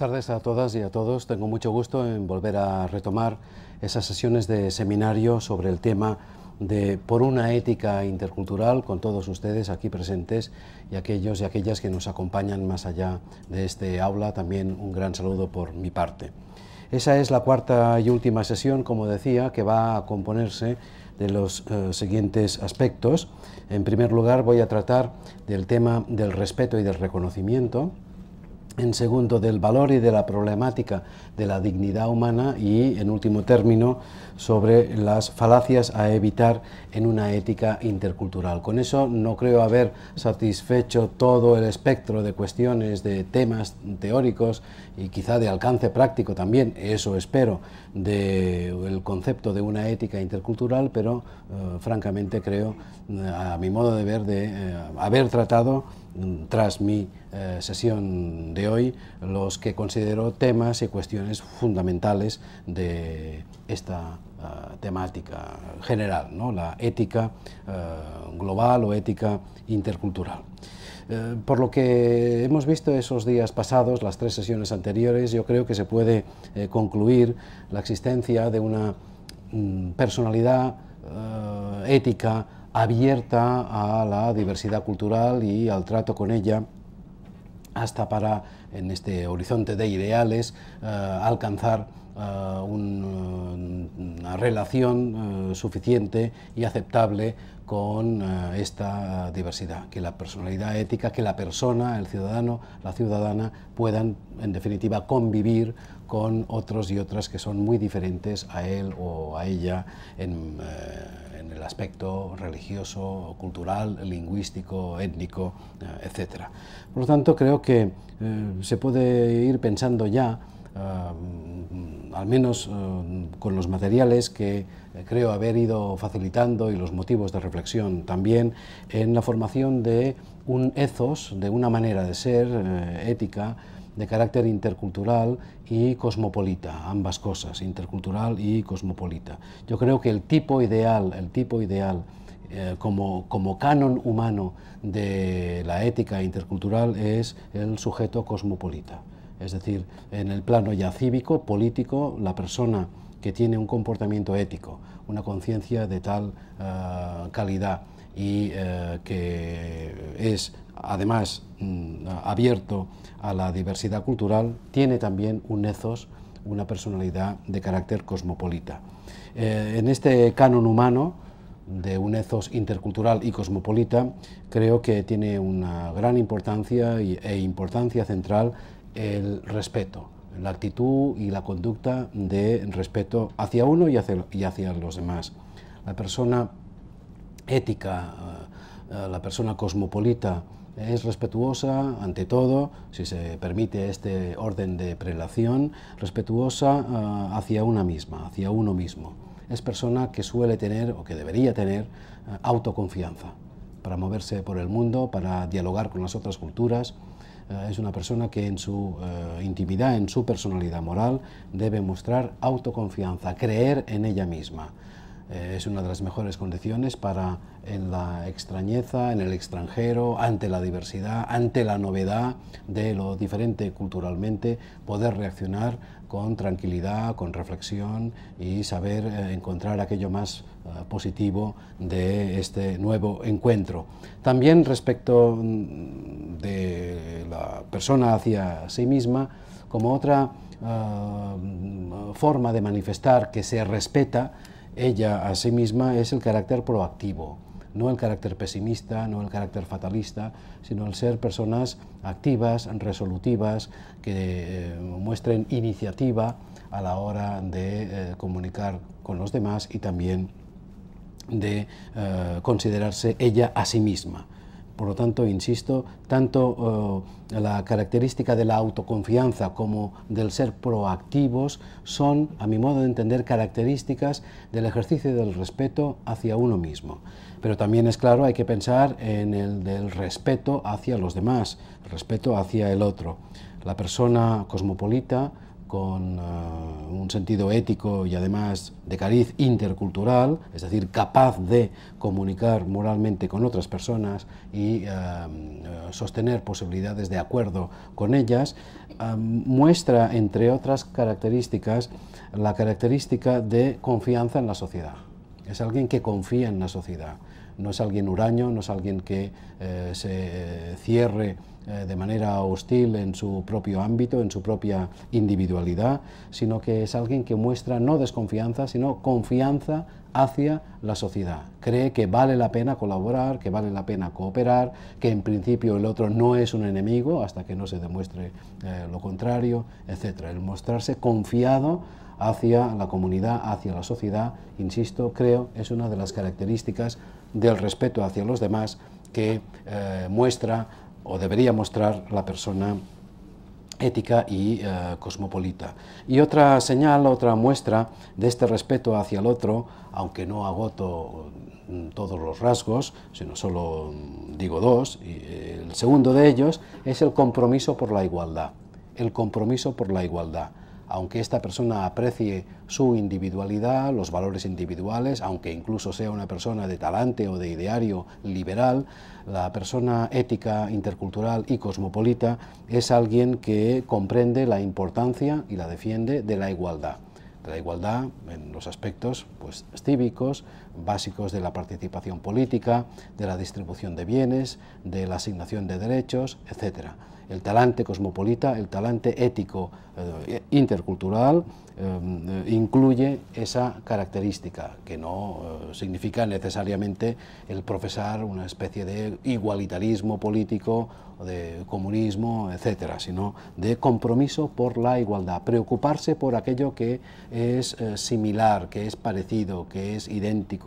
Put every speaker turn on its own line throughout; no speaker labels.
tardes a todas y a todos. Tengo mucho gusto en volver a retomar esas sesiones de seminario sobre el tema de por una ética intercultural con todos ustedes aquí presentes y aquellos y aquellas que nos acompañan más allá de este aula. También un gran saludo por mi parte. Esa es la cuarta y última sesión, como decía, que va a componerse de los eh, siguientes aspectos. En primer lugar, voy a tratar del tema del respeto y del reconocimiento en segundo, del valor y de la problemática de la dignidad humana y, en último término, sobre las falacias a evitar en una ética intercultural. Con eso no creo haber satisfecho todo el espectro de cuestiones, de temas teóricos y quizá de alcance práctico también, eso espero, del el concepto de una ética intercultural, pero eh, francamente creo, eh, a mi modo de ver, de eh, haber tratado Mm, tras mi eh, sesión de hoy los que considero temas y cuestiones fundamentales de esta ah, temática general, la ética eh, global o ética intercultural. Eh, por lo que hemos visto esos días pasados, las tres sesiones anteriores, yo creo que se puede concluir la existencia de una mm, personalidad ética abierta a la diversidad cultural y al trato con ella hasta para, en este horizonte de ideales, eh, alcanzar eh, eh, una relación suficiente y aceptable con esta diversidad, que la personalidad ética, que la persona, el ciudadano, la ciudadana puedan, en definitiva, convivir con otros y otras que son muy diferentes a él o a ella en en el aspecto religioso, cultural, lingüístico, étnico, eh, etc. Por lo tanto, creo que eh, se puede ir pensando ya eh, al menos con los materiales que creo haber ido facilitando y los motivos de reflexión también en la formación de un ethos, de una manera de ser ética de carácter intercultural y cosmopolita, ambas cosas, intercultural y cosmopolita. Yo creo que el tipo ideal, el tipo ideal eh, como, canon humano de la ética intercultural es el sujeto cosmopolita. Es decir, en el plano ya cívico, político, la persona que tiene un comportamiento ético, una conciencia de tal eh, calidad y eh, que es además mm, abierto a la diversidad cultural, tiene también un ethos, una personalidad de carácter cosmopolita. Eh, en este canon humano de un ethos intercultural y cosmopolita, creo que tiene una gran importancia e importancia central el respeto, la actitud y la conducta de respeto hacia uno y hacia los demás. La persona ética, eh, eh, la persona cosmopolita, es respetuosa ante todo, si se permite este orden de prelación, respetuosa ah, hacia una misma, hacia uno mismo. Es persona que suele tener o que debería tener ah, autoconfianza para moverse por el mundo, para dialogar con las otras culturas. Ah, es una persona que en su eh, intimidad, en su personalidad moral, debe mostrar autoconfianza, creer en ella misma. Eh, es una de las mejores condiciones para en la extrañeza, en el extranjero, ante la diversidad, ante la novedad de lo diferente culturalmente, poder reaccionar con tranquilidad, con reflexión y saber eh, encontrar aquello más eh, positivo de este nuevo encuentro. También respecto mm, de la persona hacia sí misma, como otra forma de manifestar que se respeta, ella a sí misma es el carácter proactivo, no el carácter pesimista, no el carácter fatalista, sino el ser personas activas, resolutivas, que eh, muestren iniciativa a la hora de eh, comunicar con los demás y también de eh, considerarse ella a sí misma. Por lo tanto, insisto, tanto eh, la característica de la autoconfianza como del ser proactivos son, a mi modo de entender, características del ejercicio del respeto hacia uno mismo. Pero también es claro, hay que pensar en el del respeto hacia los demás, el respeto hacia el otro. La persona cosmopolita, con eh, un sentido ético y además de cariz intercultural, es decir, capaz de comunicar moralmente con otras personas y eh, eh, sostener posibilidades de acuerdo con ellas, muestra, entre otras características, la característica de confianza en la sociedad. Es alguien que confía en la sociedad, no es alguien huraño, no es alguien que se cierre eh, de manera hostil en su propio ámbito, en su propia individualidad, sino que es alguien que muestra no desconfianza, sino confianza hacia la sociedad. Cree que vale la pena colaborar, que vale la pena cooperar, que en principio el otro no es un enemigo hasta que no se demuestre eh, lo contrario, etc. El mostrarse confiado hacia la comunidad, hacia la sociedad, insisto, creo, es una de las características del respeto hacia los demás que eh, muestra o debería mostrar la persona ética y eh, cosmopolita. Y otra señal, otra muestra de este respeto hacia el otro, aunque no agoto mm, todos los rasgos, sino solo mm, digo dos, y eh, el segundo de ellos es el compromiso por la igualdad. El compromiso por la igualdad. Aunque esta persona aprecie su individualidad, los valores individuales, aunque incluso sea una persona de talante o de ideario liberal, la persona ética, intercultural y cosmopolita es alguien que comprende la importancia y la defiende de la igualdad, de la igualdad en los aspectos pues, cívicos, básicos de la participación política, de la distribución de bienes, de la asignación de derechos, etc. El talante cosmopolita, el talante ético eh, intercultural, eh, incluye esa característica, que no eh, significa necesariamente el profesar una especie de igualitarismo político, de comunismo, etc., sino de compromiso por la igualdad, preocuparse por aquello que es similar, que es parecido, que es idéntico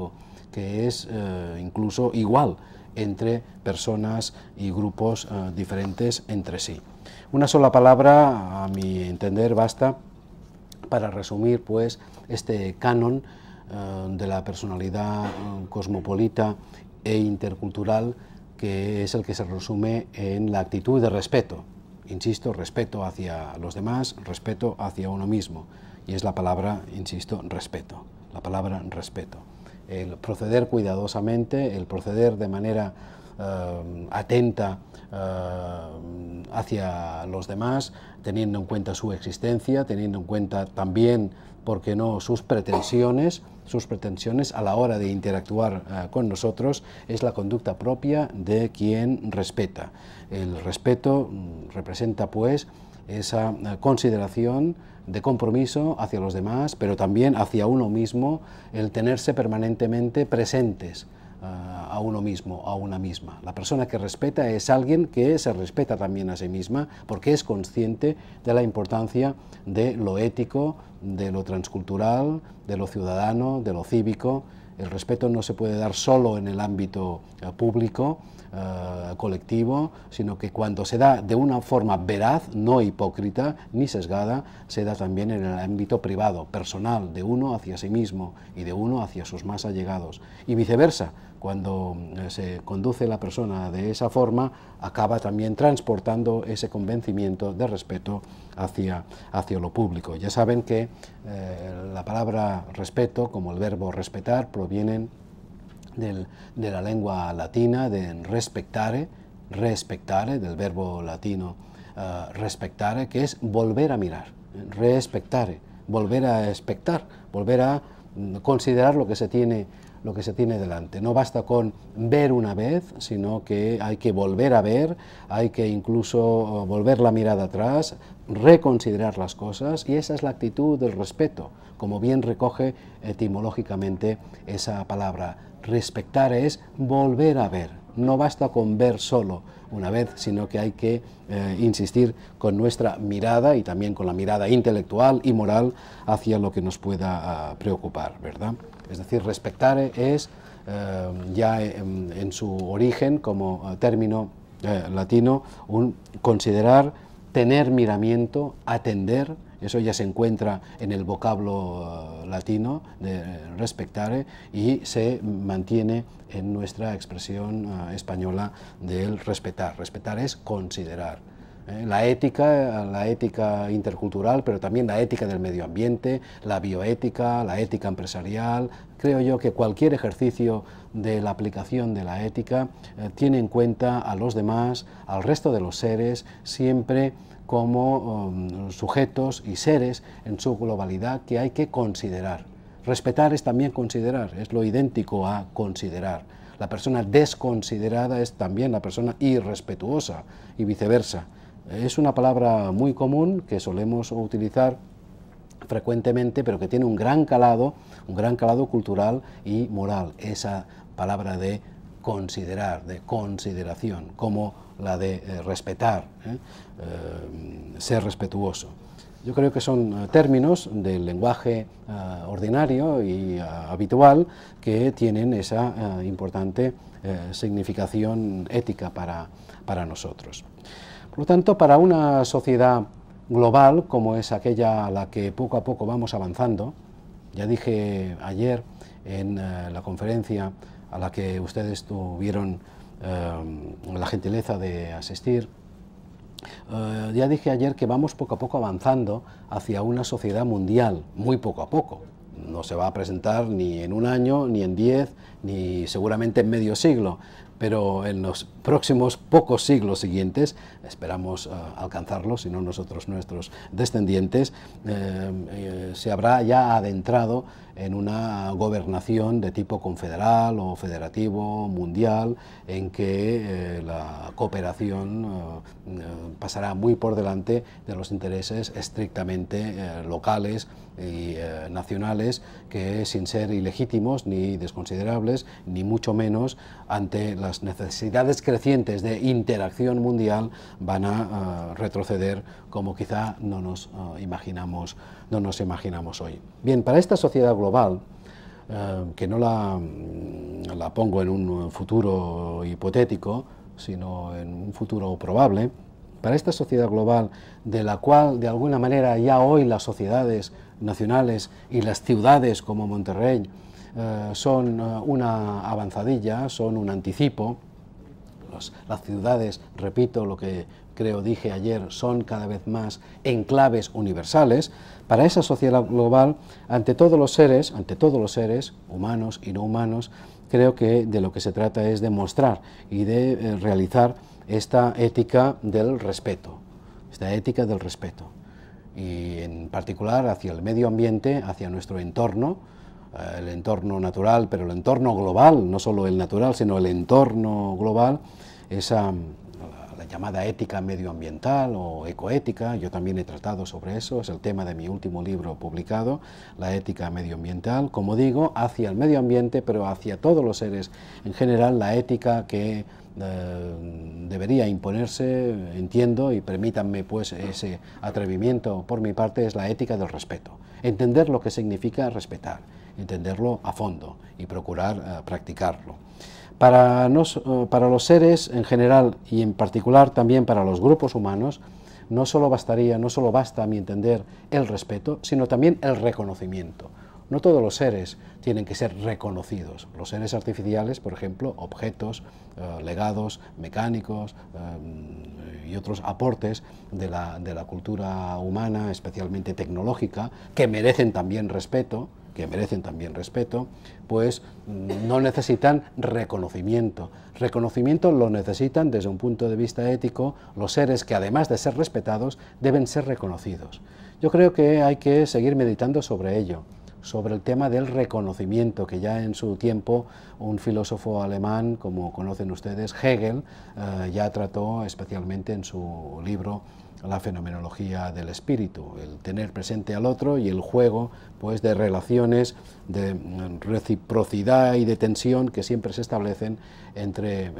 que es eh, incluso igual entre personas y grupos eh, diferentes entre sí. Una sola palabra, a mi entender, basta para resumir pues, este canon eh, de la personalidad cosmopolita e intercultural que es el que se resume en la actitud de respeto. Insisto, respeto hacia los demás, respeto hacia uno mismo. Y es la palabra, insisto, respeto. La palabra respeto el proceder cuidadosamente, el proceder de manera eh, atenta eh, hacia los demás, teniendo en cuenta su existencia, teniendo en cuenta también, por qué no, sus pretensiones, sus pretensiones a la hora de interactuar eh, con nosotros, es la conducta propia de quien respeta. El respeto mm, representa, pues, esa eh, consideración de compromiso hacia los demás, pero también hacia uno mismo, el tenerse permanentemente presentes eh, a uno mismo, a una misma. La persona que respeta es alguien que se respeta también a sí misma porque es consciente de la importancia de lo ético, de lo transcultural, de lo ciudadano, de lo cívico. El respeto no se puede dar solo en el ámbito eh, público, eh, colectivo, sino que cuando se da de una forma veraz, no hipócrita ni sesgada, se da también en el ámbito privado, personal, de uno hacia sí mismo y de uno hacia sus más allegados. Y viceversa, cuando eh, se conduce la persona de esa forma, acaba también transportando ese convencimiento de respeto hacia, hacia lo público. Ya saben que eh, la palabra respeto, como el verbo respetar, provienen del, de la lengua latina, de respectare, respectare, del verbo latino eh, respectare, que es volver a mirar, respectare, volver a expectar, volver a mm, considerar lo que se tiene lo que se tiene delante. No basta con ver una vez, sino que hay que volver a ver, hay que incluso eh, volver la mirada atrás, reconsiderar las cosas y esa es la actitud del respeto, como bien recoge etimológicamente esa palabra Respectar es volver a ver. No basta con ver solo una vez, sino que hay que eh, insistir con nuestra mirada y también con la mirada intelectual y moral hacia lo que nos pueda ah, preocupar, ¿verdad? Es decir, respectar es eh, ya en, su origen como ah, término eh, latino un considerar, tener miramiento, atender, eso ya se encuentra en el vocablo eh, latino de respectare y se mantiene en nuestra expresión eh, española del respetar. Respetar es considerar. ¿eh? La ética, la ética intercultural, pero también la ética del medio ambiente, la bioética, la ética empresarial. Creo yo que cualquier ejercicio de la aplicación de la ética tiene en cuenta a los demás, al resto de los seres, siempre como um, sujetos y seres en su globalidad que hay que considerar. Respetar es también considerar, es lo idéntico a considerar. La persona desconsiderada es también la persona irrespetuosa y viceversa. Es una palabra muy común que solemos utilizar frecuentemente, pero que tiene un gran calado, un gran calado cultural y moral, esa palabra de considerar, de consideración, como la de eh, respetar, ¿eh? Eh, ser respetuoso. Yo creo que son términos del lenguaje ordinario y habitual que tienen esa importante significación ética para, para nosotros. Por lo tanto, para una sociedad global como es aquella a la que poco a poco vamos avanzando, ya dije ayer en la conferencia a la que ustedes tuvieron eh, la gentileza de asistir. Eh, ya dije ayer que vamos poco a poco avanzando hacia una sociedad mundial, muy poco a poco. No se va a presentar ni en un año, ni en diez, ni seguramente en medio siglo, pero en los próximos pocos siglos siguientes esperamos eh, alcanzarlo, si no nosotros, nuestros descendientes, se habrá ya adentrado en una gobernación de tipo confederal o federativo mundial en que eh, la cooperación eh, eh, pasará muy por delante de los intereses estrictamente locales y nacionales que sin ser ilegítimos ni desconsiderables ni mucho menos ante las necesidades crecientes de interacción mundial van a retroceder como quizá no nos imaginamos no nos imaginamos hoy. Bien, para esta sociedad global, eh, que no la, mm, la pongo en un futuro hipotético, sino en un futuro probable, para esta sociedad global de la cual de alguna manera ya hoy las sociedades nacionales y las ciudades como Monterrey eh, son eh, una avanzadilla, son un anticipo. las ciudades, repito lo que creo dije ayer, son cada vez más enclaves universales, para esa sociedad global, ante todos los seres, ante todos los seres, humanos y no humanos, creo que de lo que se trata es de mostrar y de eh, realizar esta ética del respeto, esta ética del respeto, y en particular hacia el medio ambiente, hacia nuestro entorno, eh, el entorno natural, pero el entorno global, no solo el natural, sino el entorno global, esa llamada ética medioambiental o ecoética, yo también he tratado sobre eso, es el tema de mi último libro publicado, La ética medioambiental, como digo, hacia el medio ambiente, pero hacia todos los seres en general, la ética que eh, debería imponerse, entiendo, y permítanme pues ese atrevimiento por mi parte, es la ética del respeto, entender lo que significa respetar, entenderlo a fondo y procurar eh, practicarlo. Eh, para, los seres en general y en particular también para los grupos humanos, no solo bastaría, no solo basta a mi entender el respeto, sino también el reconocimiento. No todos los seres tienen que ser reconocidos. Los seres artificiales, por ejemplo, objetos, eh, legados mecánicos eh, y otros aportes de la, cultura humana, especialmente tecnológica, que merecen también respeto, que merecen también respeto, pues mm, no necesitan reconocimiento. Reconocimiento lo necesitan desde un punto de vista ético los seres que además de ser respetados deben ser reconocidos. Yo creo que hay que seguir meditando sobre ello sobre el tema del reconocimiento, que ya en su tiempo un filósofo alemán, como conocen ustedes, Hegel, eh, ya trató especialmente en su libro la fenomenología del espíritu, el tener presente al otro y el juego pues, de relaciones de mm, reciprocidad y de tensión que siempre se establecen entre eh,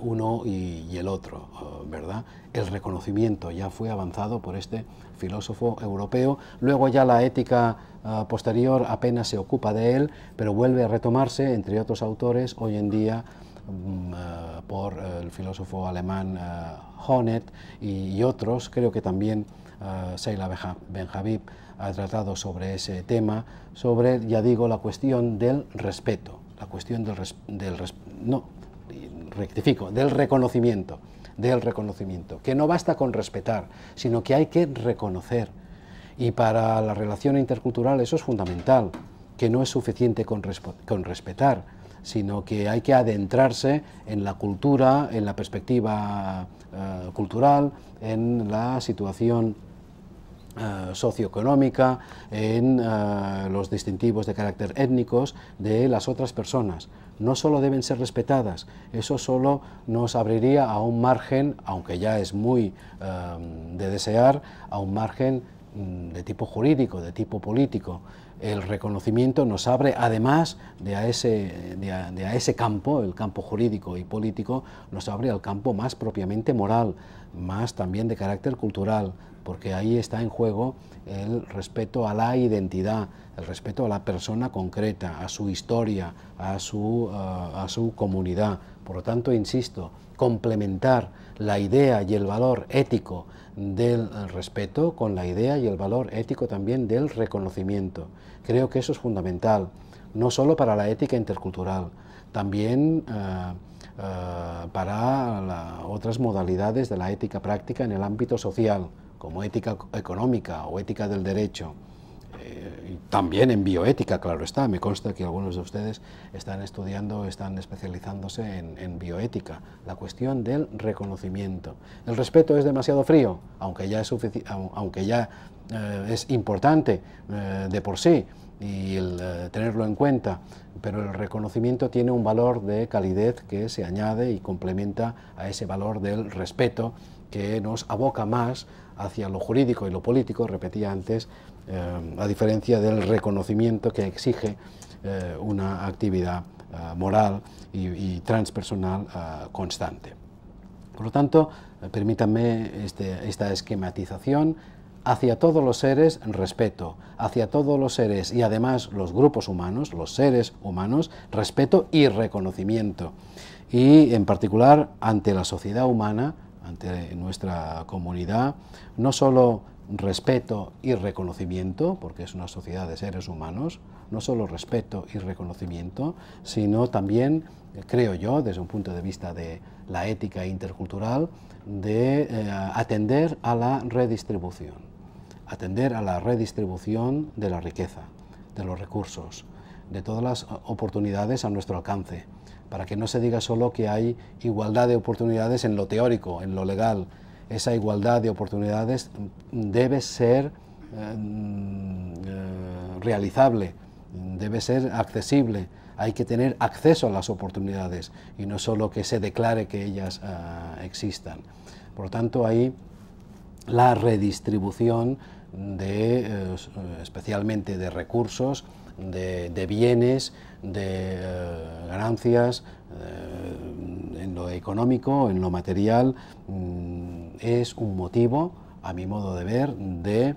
uno y, el otro, oh, ¿verdad? El reconocimiento ya fue avanzado por este filósofo europeo, luego ya la ética ah, posterior apenas se ocupa de él, pero vuelve a retomarse, entre otros autores, hoy en día Mm, eh, por el filósofo alemán eh, honet y, otros, creo que también eh, Seila Benhabib ha tratado sobre ese tema, sobre, ya digo, la cuestión del respeto, la cuestión del, no, rectifico, del reconocimiento, del reconocimiento, que no basta con respetar, sino que hay que reconocer. Y para la relación intercultural eso es fundamental, que no es suficiente con, con respetar, sino que hay que adentrarse en la cultura, en la perspectiva eh, cultural, en la situación eh, socioeconómica, en eh, los distintivos de carácter étnicos de las otras personas. No solo deben ser respetadas, eso solo nos abriría a un margen, aunque ya es muy de desear, a un margen mm, de tipo jurídico, de tipo político el reconocimiento nos abre, además de a, ese, campo, el campo jurídico y político, nos abre al campo más propiamente moral, más también de carácter cultural, porque ahí está en juego el respeto a la identidad, el respeto a la persona concreta, a su historia, a su eh, comunidad. Por lo tanto, insisto, complementar la idea y el valor ético del respeto con la idea y el valor ético también del reconocimiento. Creo que eso es fundamental, no solo para la ética intercultural, también eh, eh, para otras modalidades de la ética práctica en el ámbito social, como ética económica o ética del derecho. Eh, también en bioética, claro está, me consta que algunos de ustedes están estudiando, están especializándose en, bioética, la cuestión del reconocimiento. El respeto es demasiado frío, aunque ya, es aunque ya eh, es importante eh, de por sí y el eh, tenerlo en cuenta, pero el reconocimiento tiene un valor de calidez que se añade y complementa a ese valor del respeto que nos aboca más hacia lo jurídico y lo político, repetía antes, a diferencia del reconocimiento que exige una actividad moral y, transpersonal constante. Por lo tanto, permítanme este, esta esquematización hacia todos los seres respeto, hacia todos los seres y además los grupos humanos, los seres humanos, respeto y reconocimiento. Y en particular ante la sociedad humana, ante nuestra comunidad, no solo respeto y reconocimiento, porque es una sociedad de seres humanos, no solo respeto y reconocimiento, sino también, creo yo, desde un punto de vista de la ética intercultural, de eh, atender a la redistribución atender a la redistribución de la riqueza, de los recursos, de todas las oportunidades a nuestro alcance, para que no se diga solo que hay igualdad de oportunidades en lo teórico, en lo legal. Esa igualdad de oportunidades debe ser eh, mm, realizable, debe ser accesible. Hay que tener acceso a las oportunidades y no solo que se declare que ellas ah, existan. Por lo tanto, ahí la redistribución de, eh, eh, especialmente de recursos, de, bienes, de eh, ganancias, en lo económico, en lo material, mm, es un motivo, a mi modo de ver, de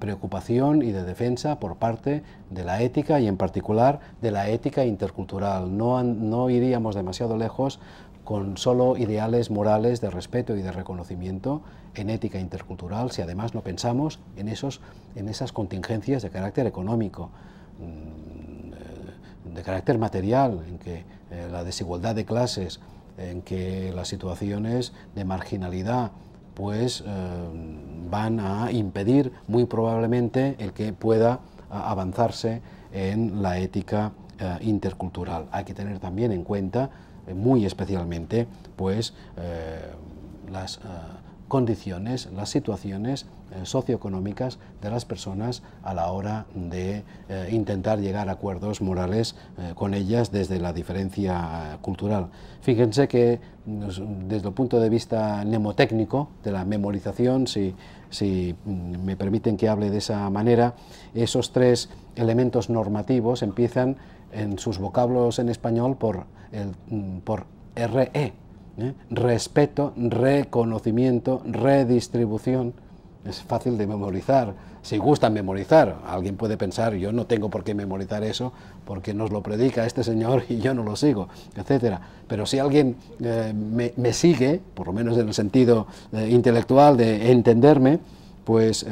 preocupación y de defensa por parte de la ética y en particular de la ética intercultural. No, no iríamos demasiado lejos con solo ideales morales de respeto y de reconocimiento en ética intercultural si además no pensamos en, esos, en esas contingencias de carácter económico, mm, eh, de carácter material, en que eh, la desigualdad de clases, en que las situaciones de marginalidad, pues eh, van a impedir muy probablemente el que pueda avanzarse en la ética intercultural. Hay que tener también en cuenta eh, muy especialmente pues, eh, las eh, condiciones, las situaciones socioeconómicas de las personas a la hora de intentar llegar a acuerdos morales con ellas desde la diferencia cultural. Fíjense que desde el punto de vista mnemotécnico, de la memorización, si, si mm, me permiten que hable de esa manera, esos tres elementos normativos empiezan en sus vocablos en español por Mm, por RE, ¿eh? respeto, reconocimiento, redistribución. Es fácil de memorizar, si gusta memorizar. Alguien puede pensar, yo no tengo por qué memorizar eso porque nos lo predica este señor y yo no lo sigo, etc. Pero si alguien eh, me, sigue, por lo menos en el sentido eh, intelectual de entenderme, pues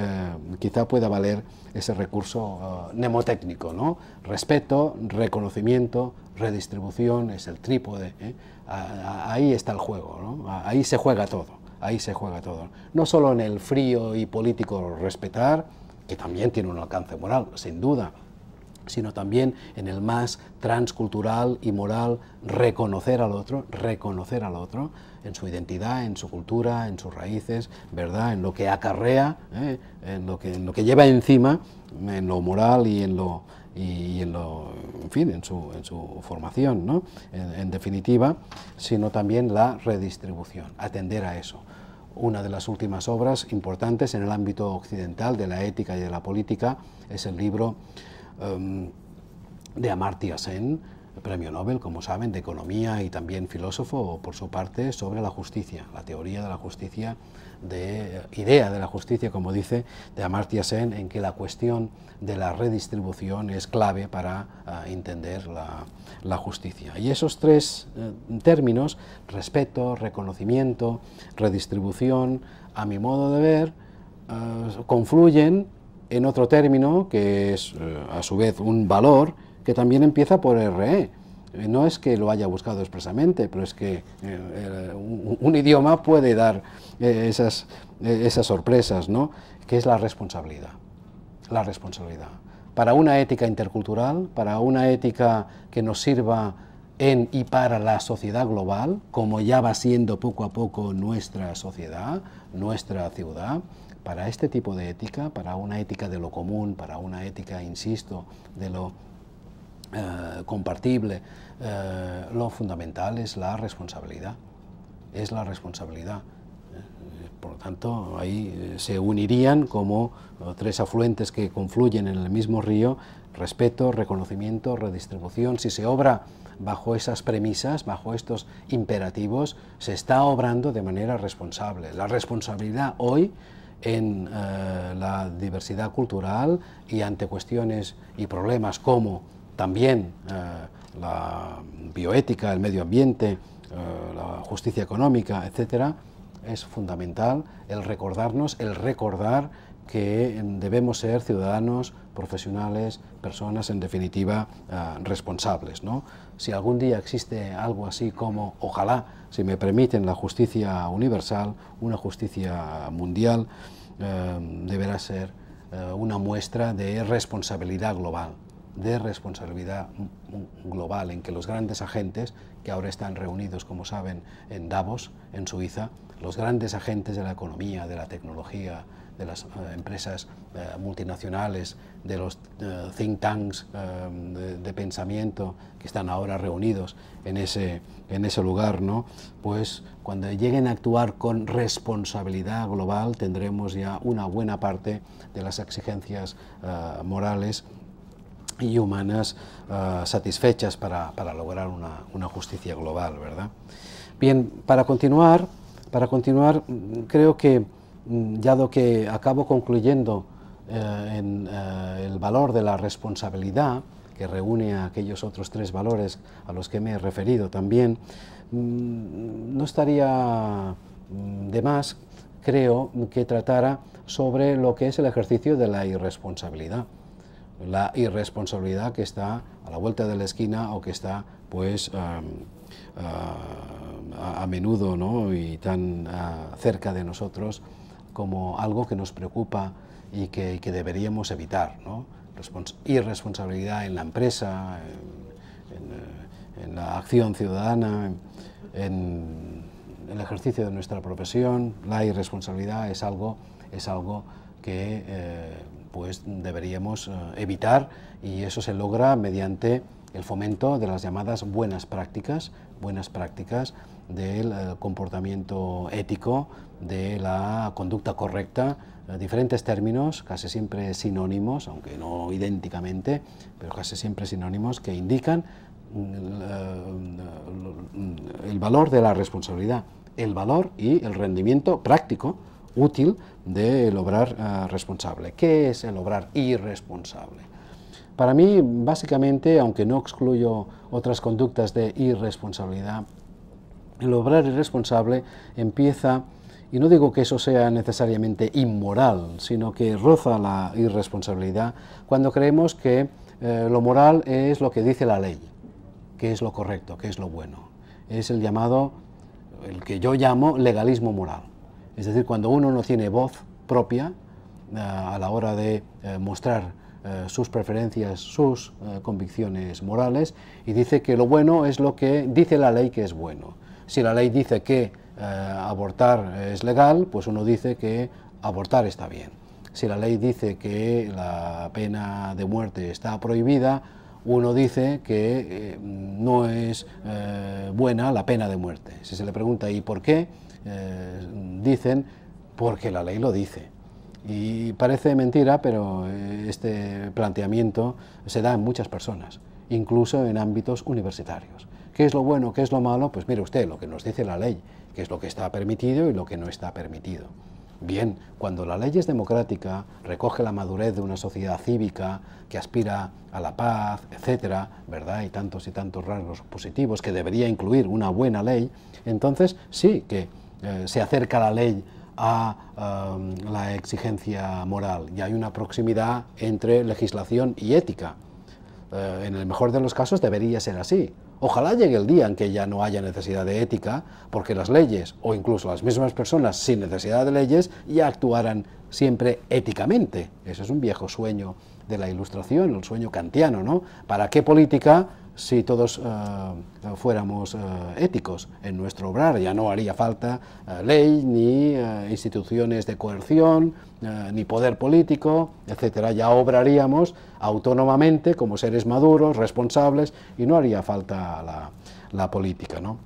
quizá pueda valer ese recurso mnemotécnico, ¿no? Respeto, reconocimiento, redistribución, es el trípode. ¿eh? ahí está el juego, ¿no? ahí se juega todo, ahí se juega todo. No solo en el frío y político respetar, que también tiene un alcance moral, sin duda, sino también en el más transcultural y moral, reconocer al otro, reconocer al otro en su identidad, en su cultura, en sus raíces, ¿verdad? en lo que acarrea, ¿eh? en, lo que, en lo que lleva encima, en lo moral y en lo, y, en, lo, en, fin, en, su, formación, ¿no? en, definitiva, sino también la redistribución, atender a eso. Una de las últimas obras importantes en el ámbito occidental de la ética y de la política es el libro Em, de Amartya Sen, premio Nobel, como saben, de economía y también filósofo, por su parte, sobre la justicia, la teoría de la justicia, de idea de la justicia, como dice, de Amartya Sen, en que la cuestión de la redistribución es clave para ah, entender la, justicia. Y esos tres eh, términos, respeto, reconocimiento, redistribución, a mi modo de ver, eh, confluyen en otro término que es eh, a su vez un valor que también empieza por RE. Eh, no es que lo haya buscado expresamente, pero es que eh, un, idioma puede dar esas, esas sorpresas, ¿no? que es la responsabilidad. La responsabilidad. Para una ética intercultural, para una ética que nos sirva en y para la sociedad global, como ya va siendo poco a poco nuestra sociedad, nuestra ciudad, para este tipo de ética, para una ética de lo común, para una ética, insisto, de lo eh, compartible, eh, lo fundamental es la responsabilidad. Es la responsabilidad. Eh, por lo tanto, ahí se unirían como tres afluentes que confluyen en el mismo río, respeto, reconocimiento, redistribución. Si se obra bajo esas premisas, bajo estos imperativos, se está obrando de manera responsable. La responsabilidad hoy en eh, la diversidad cultural y ante cuestiones y problemas como también eh, la bioética, el medio ambiente, eh, la justicia económica, etc., es fundamental el recordarnos, el recordar que debemos ser ciudadanos, profesionales, personas en definitiva responsables. Si algún día existe algo así como ojalá si me permiten, la justicia universal, una justicia mundial, eh, deberá ser eh, una muestra de responsabilidad global, de responsabilidad global en que los grandes agentes, que ahora están reunidos, como saben, en Davos, en Suiza, los grandes agentes de la economía, de la tecnología, de las eh, empresas eh, multinacionales, de los eh, think tanks de, pensamiento que están ahora reunidos en ese, en ese lugar, ¿no? pues cuando lleguen a actuar con responsabilidad global tendremos ya una buena parte de las exigencias morales y humanas satisfechas para, lograr una, justicia global, ¿verdad? Bien, para continuar, para continuar creo que Mm, ya que acabo concluyendo eh, en eh, el valor de la responsabilidad, que reúne a aquellos otros tres valores a los que me he referido también, mm, no estaría mm, de más, creo, que tratara sobre lo que es el ejercicio de la irresponsabilidad. La irresponsabilidad que está a la vuelta de la esquina o que está, pues, a, menudo ¿no? y tan ah, cerca de nosotros como algo que nos preocupa y que, deberíamos evitar. irresponsabilidad en la empresa, en, eh, la acción ciudadana, en, el ejercicio de nuestra profesión. La irresponsabilidad es algo, es algo que eh, pues deberíamos eh, evitar y eso se logra mediante el fomento de las llamadas buenas prácticas, buenas prácticas del eh, comportamiento ético, de la conducta correcta, eh, diferentes términos, casi siempre sinónimos, aunque no idénticamente, pero casi siempre sinónimos que indican mm, eh, mm, el valor de la responsabilidad, el valor y el rendimiento práctico, útil, del obrar responsable. ¿Qué es el obrar irresponsable? Para mí, básicamente, aunque no excluyo otras conductas de irresponsabilidad el obrar irresponsable empieza, y no digo que eso sea necesariamente inmoral, sino que roza la irresponsabilidad cuando creemos que eh, lo moral es lo que dice la ley, que es lo correcto, que es lo bueno. Es el llamado, el que yo llamo legalismo moral. Es decir, cuando uno no tiene voz propia eh, a la hora de eh, mostrar sus preferencias, sus convicciones morales, y dice que lo bueno es lo que dice la ley que es bueno si la ley dice que eh, abortar es legal, pues uno dice que abortar está bien. Si la ley dice que la pena de muerte está prohibida, uno dice que eh, no es eh, buena la pena de muerte. Si se le pregunta ¿y por qué? dicen porque la ley lo dice. Y parece mentira, pero este planteamiento se da en muchas personas, incluso en ámbitos universitarios. ¿Qué es lo bueno, qué es lo malo? Pues mire usted, lo que nos dice la ley, qué es lo que está permitido y lo que no está permitido. Bien, cuando la ley es democrática, recoge la madurez de una sociedad cívica que aspira a la paz, etcétera, ¿verdad? Y tantos y tantos rasgos positivos que debería incluir una buena ley, entonces sí que eh, se acerca la ley a um, la exigencia moral y hay una proximidad entre legislación y ética. Eh, en el mejor de los casos debería ser así, Ojalá llegue el día en que ya no haya necesidad de ética, porque las leyes o incluso las mismas personas sin necesidad de leyes ya actuarán siempre éticamente. Ese es un viejo sueño de la Ilustración, el sueño kantiano, ¿no? ¿Para qué política si todos eh, fuéramos eh, éticos en nuestro obrar. Ya no haría falta eh, ley, ni instituciones de coerción, ni poder político, etcétera. Ya obraríamos autónomamente como seres maduros, responsables, y no haría falta la, la política. ¿no?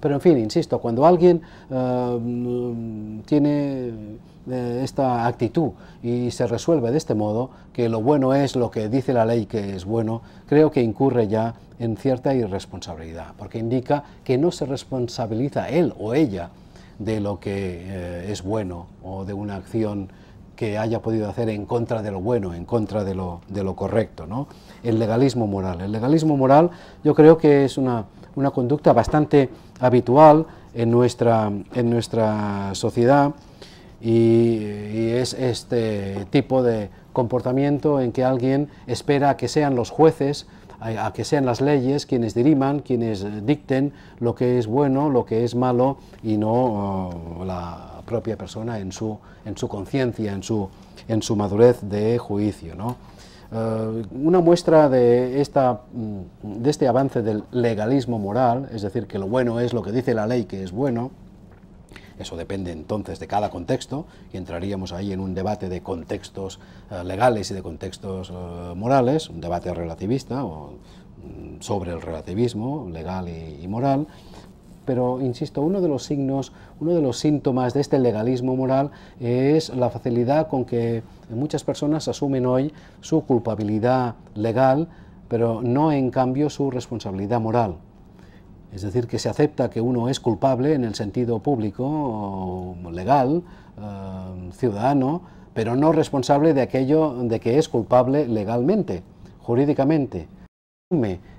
Pero en fin, insisto, cuando alguien mm, tiene esta actitud y se resuelve de este modo, que lo bueno es lo que dice la ley que es bueno, creo que incurre ya en cierta irresponsabilidad, porque indica que no se responsabiliza él o ella de lo que eh, es bueno o de una acción que haya podido hacer en contra de lo bueno, en contra de lo, correcto. ¿no? El legalismo moral. El legalismo moral yo creo que es una, conducta bastante habitual en nuestra, en nuestra sociedad y, es este tipo de comportamiento en que alguien espera que sean los jueces a, que sean las leyes quienes diriman, quienes dicten lo que es bueno, lo que es malo y no oh, la propia persona en su, conciencia, en su, madurez de juicio. Eh, una muestra de, esta, mm, de este avance del legalismo moral, es decir, que lo bueno es lo que dice la ley que es bueno, eso depende entonces de cada contexto y entraríamos ahí en un debate de contextos eh, legales y de contextos eh, morales, un debate relativista mm, sobre el relativismo legal y moral pero insisto, uno de los signos, uno de los síntomas de este legalismo moral es la facilidad con que muchas personas asumen hoy su culpabilidad legal, pero no en cambio su responsabilidad moral. Es decir, que se acepta que uno es culpable en el sentido público, legal, eh, ciudadano, pero no responsable de aquello de que es culpable legalmente, jurídicamente.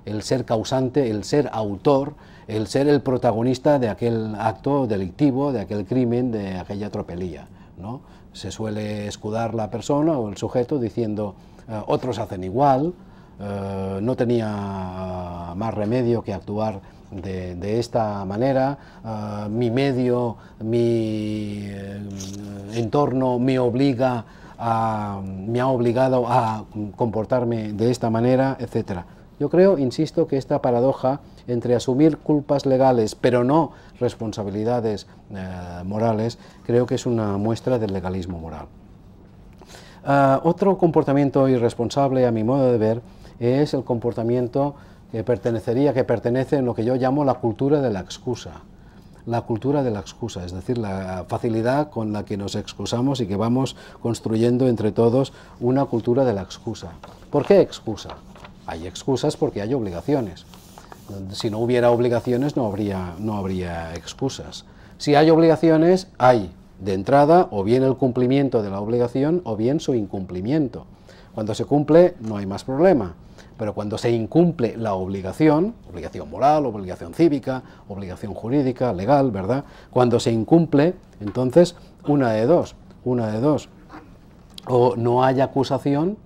El ser causante, el ser autor, el ser el protagonista de aquel acto delictivo, de aquel crimen, de aquella tropelía. ¿no? Se suele escudar la persona o el sujeto diciendo, eh, otros hacen igual, eh, no tenía más remedio que actuar de, esta manera, ah, mi medio, mi eh, entorno me obliga me ha obligado a comportarme de esta manera, etc. Yo creo, insisto, que esta paradoja entre asumir culpas legales pero no responsabilidades eh, morales, creo que es una muestra del legalismo moral. Ah, otro comportamiento irresponsable, a mi modo de ver, es el comportamiento que pertenecería, que pertenece en lo que yo llamo la cultura de la excusa. La cultura de la excusa, es decir, la facilidad con la que nos excusamos y que vamos construyendo entre todos una cultura de la excusa. ¿Por qué excusa? Hay excusas porque hay obligaciones. Si no hubiera obligaciones no habría, no habría excusas. Si hay obligaciones, hay de entrada o bien el cumplimiento de la obligación o bien su incumplimiento. Cuando se cumple no hay más problema pero cuando se incumple la obligación, obligación moral, obligación cívica, obligación jurídica, legal, ¿verdad? Cuando se incumple, entonces, una de dos, una de dos. O no hay acusación,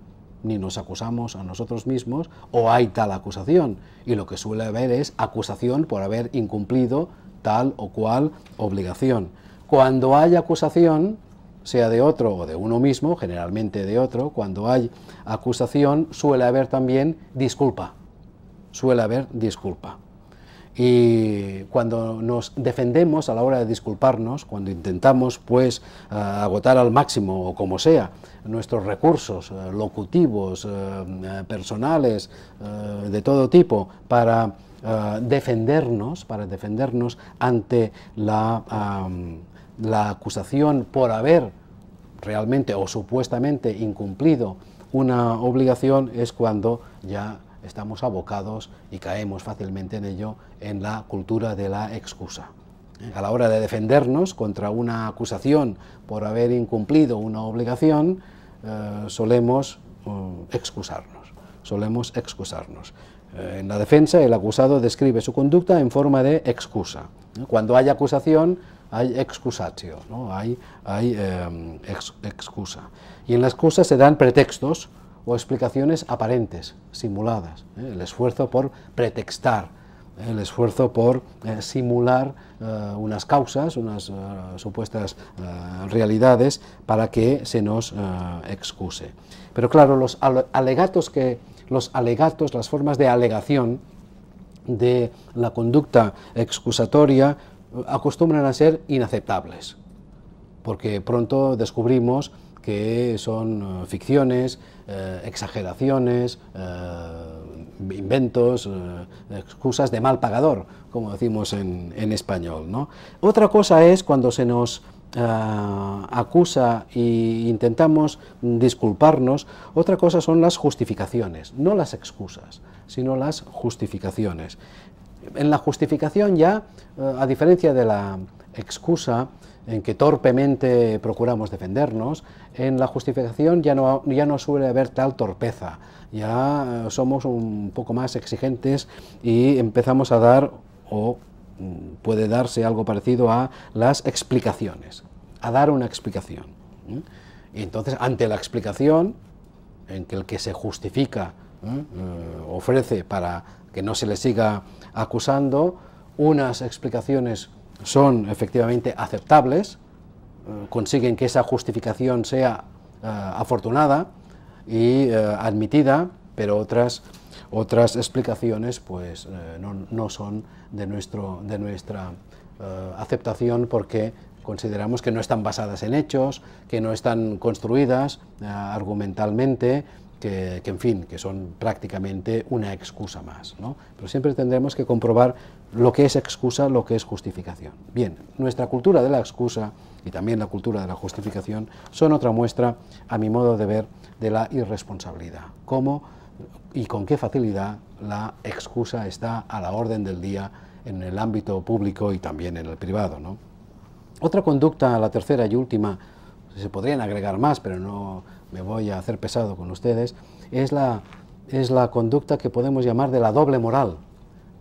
ni nos acusamos a nosotros mismos, o hay tal acusación. Y lo que suele haber es acusación por haber incumplido tal o cual obligación. Cuando hay acusación, sea de otro o de uno mismo, generalmente de otro, cuando hay acusación suele haber también disculpa, suele haber disculpa. Y cuando nos defendemos a la hora de disculparnos, cuando intentamos pues eh, agotar al máximo o como sea nuestros recursos eh, locutivos, eh, personales, de todo tipo, para defendernos, para defendernos ante la la acusación por haber realmente o supuestamente incumplido una obligación es cuando ya estamos abocados y caemos fácilmente en ello en la cultura de la excusa. A la hora de defendernos contra una acusación por haber incumplido una obligación, eh, solemos mm, excusarnos. Solemos excusarnos. Eh, en la defensa, el acusado describe su conducta en forma de excusa. Cuando hay acusación, hay excusatio, hay, em, excusa. Y en la excusa se dan pretextos o explicaciones aparentes, simuladas. ¿eh? El esfuerzo por pretextar, ¿eh? el esfuerzo por eh, simular unas causas, unas supuestas realidades para que se nos excuse. Pero claro, los alegatos que los alegatos, las formas de alegación de la conducta excusatoria acostumbran a ser inaceptables, porque pronto descubrimos que son eh, ficciones, eh, exageraciones, eh, inventos, excusas de mal pagador, como decimos en, en español. ¿no? Otra cosa es cuando se nos acusa e intentamos disculparnos, otra cosa son las justificaciones, no las excusas, sino las justificaciones. En la justificación ya, eh, a diferencia de la excusa en que torpemente procuramos defendernos, en la justificación ya no, ya no suele haber tal torpeza, ya eh, somos un poco más exigentes y empezamos a dar, o mm, puede darse algo parecido a las explicaciones, a dar una explicación. Y entonces, ante la explicación, en que el que se justifica eh, ofrece para que no se le siga acusando, unas explicaciones son efectivamente aceptables, eh, consiguen que esa justificación sea eh, afortunada y eh, admitida, pero otras, otras explicaciones pues, no, no, son de, nuestro, de nuestra aceptación porque consideramos que no están basadas en hechos, que no están construidas argumentalmente, que, en fin, que son prácticamente una excusa más. Pero siempre tendremos que comprobar lo que es excusa, lo que es justificación. Bien, nuestra cultura de la excusa y también la cultura de la justificación son otra muestra, a mi modo de ver, de la irresponsabilidad. ¿Cómo y con qué facilidad la excusa está a la orden del día en el ámbito público y también en el privado? Otra conducta, la tercera y última, se podrían agregar más, pero no me voy a hacer pesado con ustedes, es la, es la conducta que podemos llamar de la doble moral,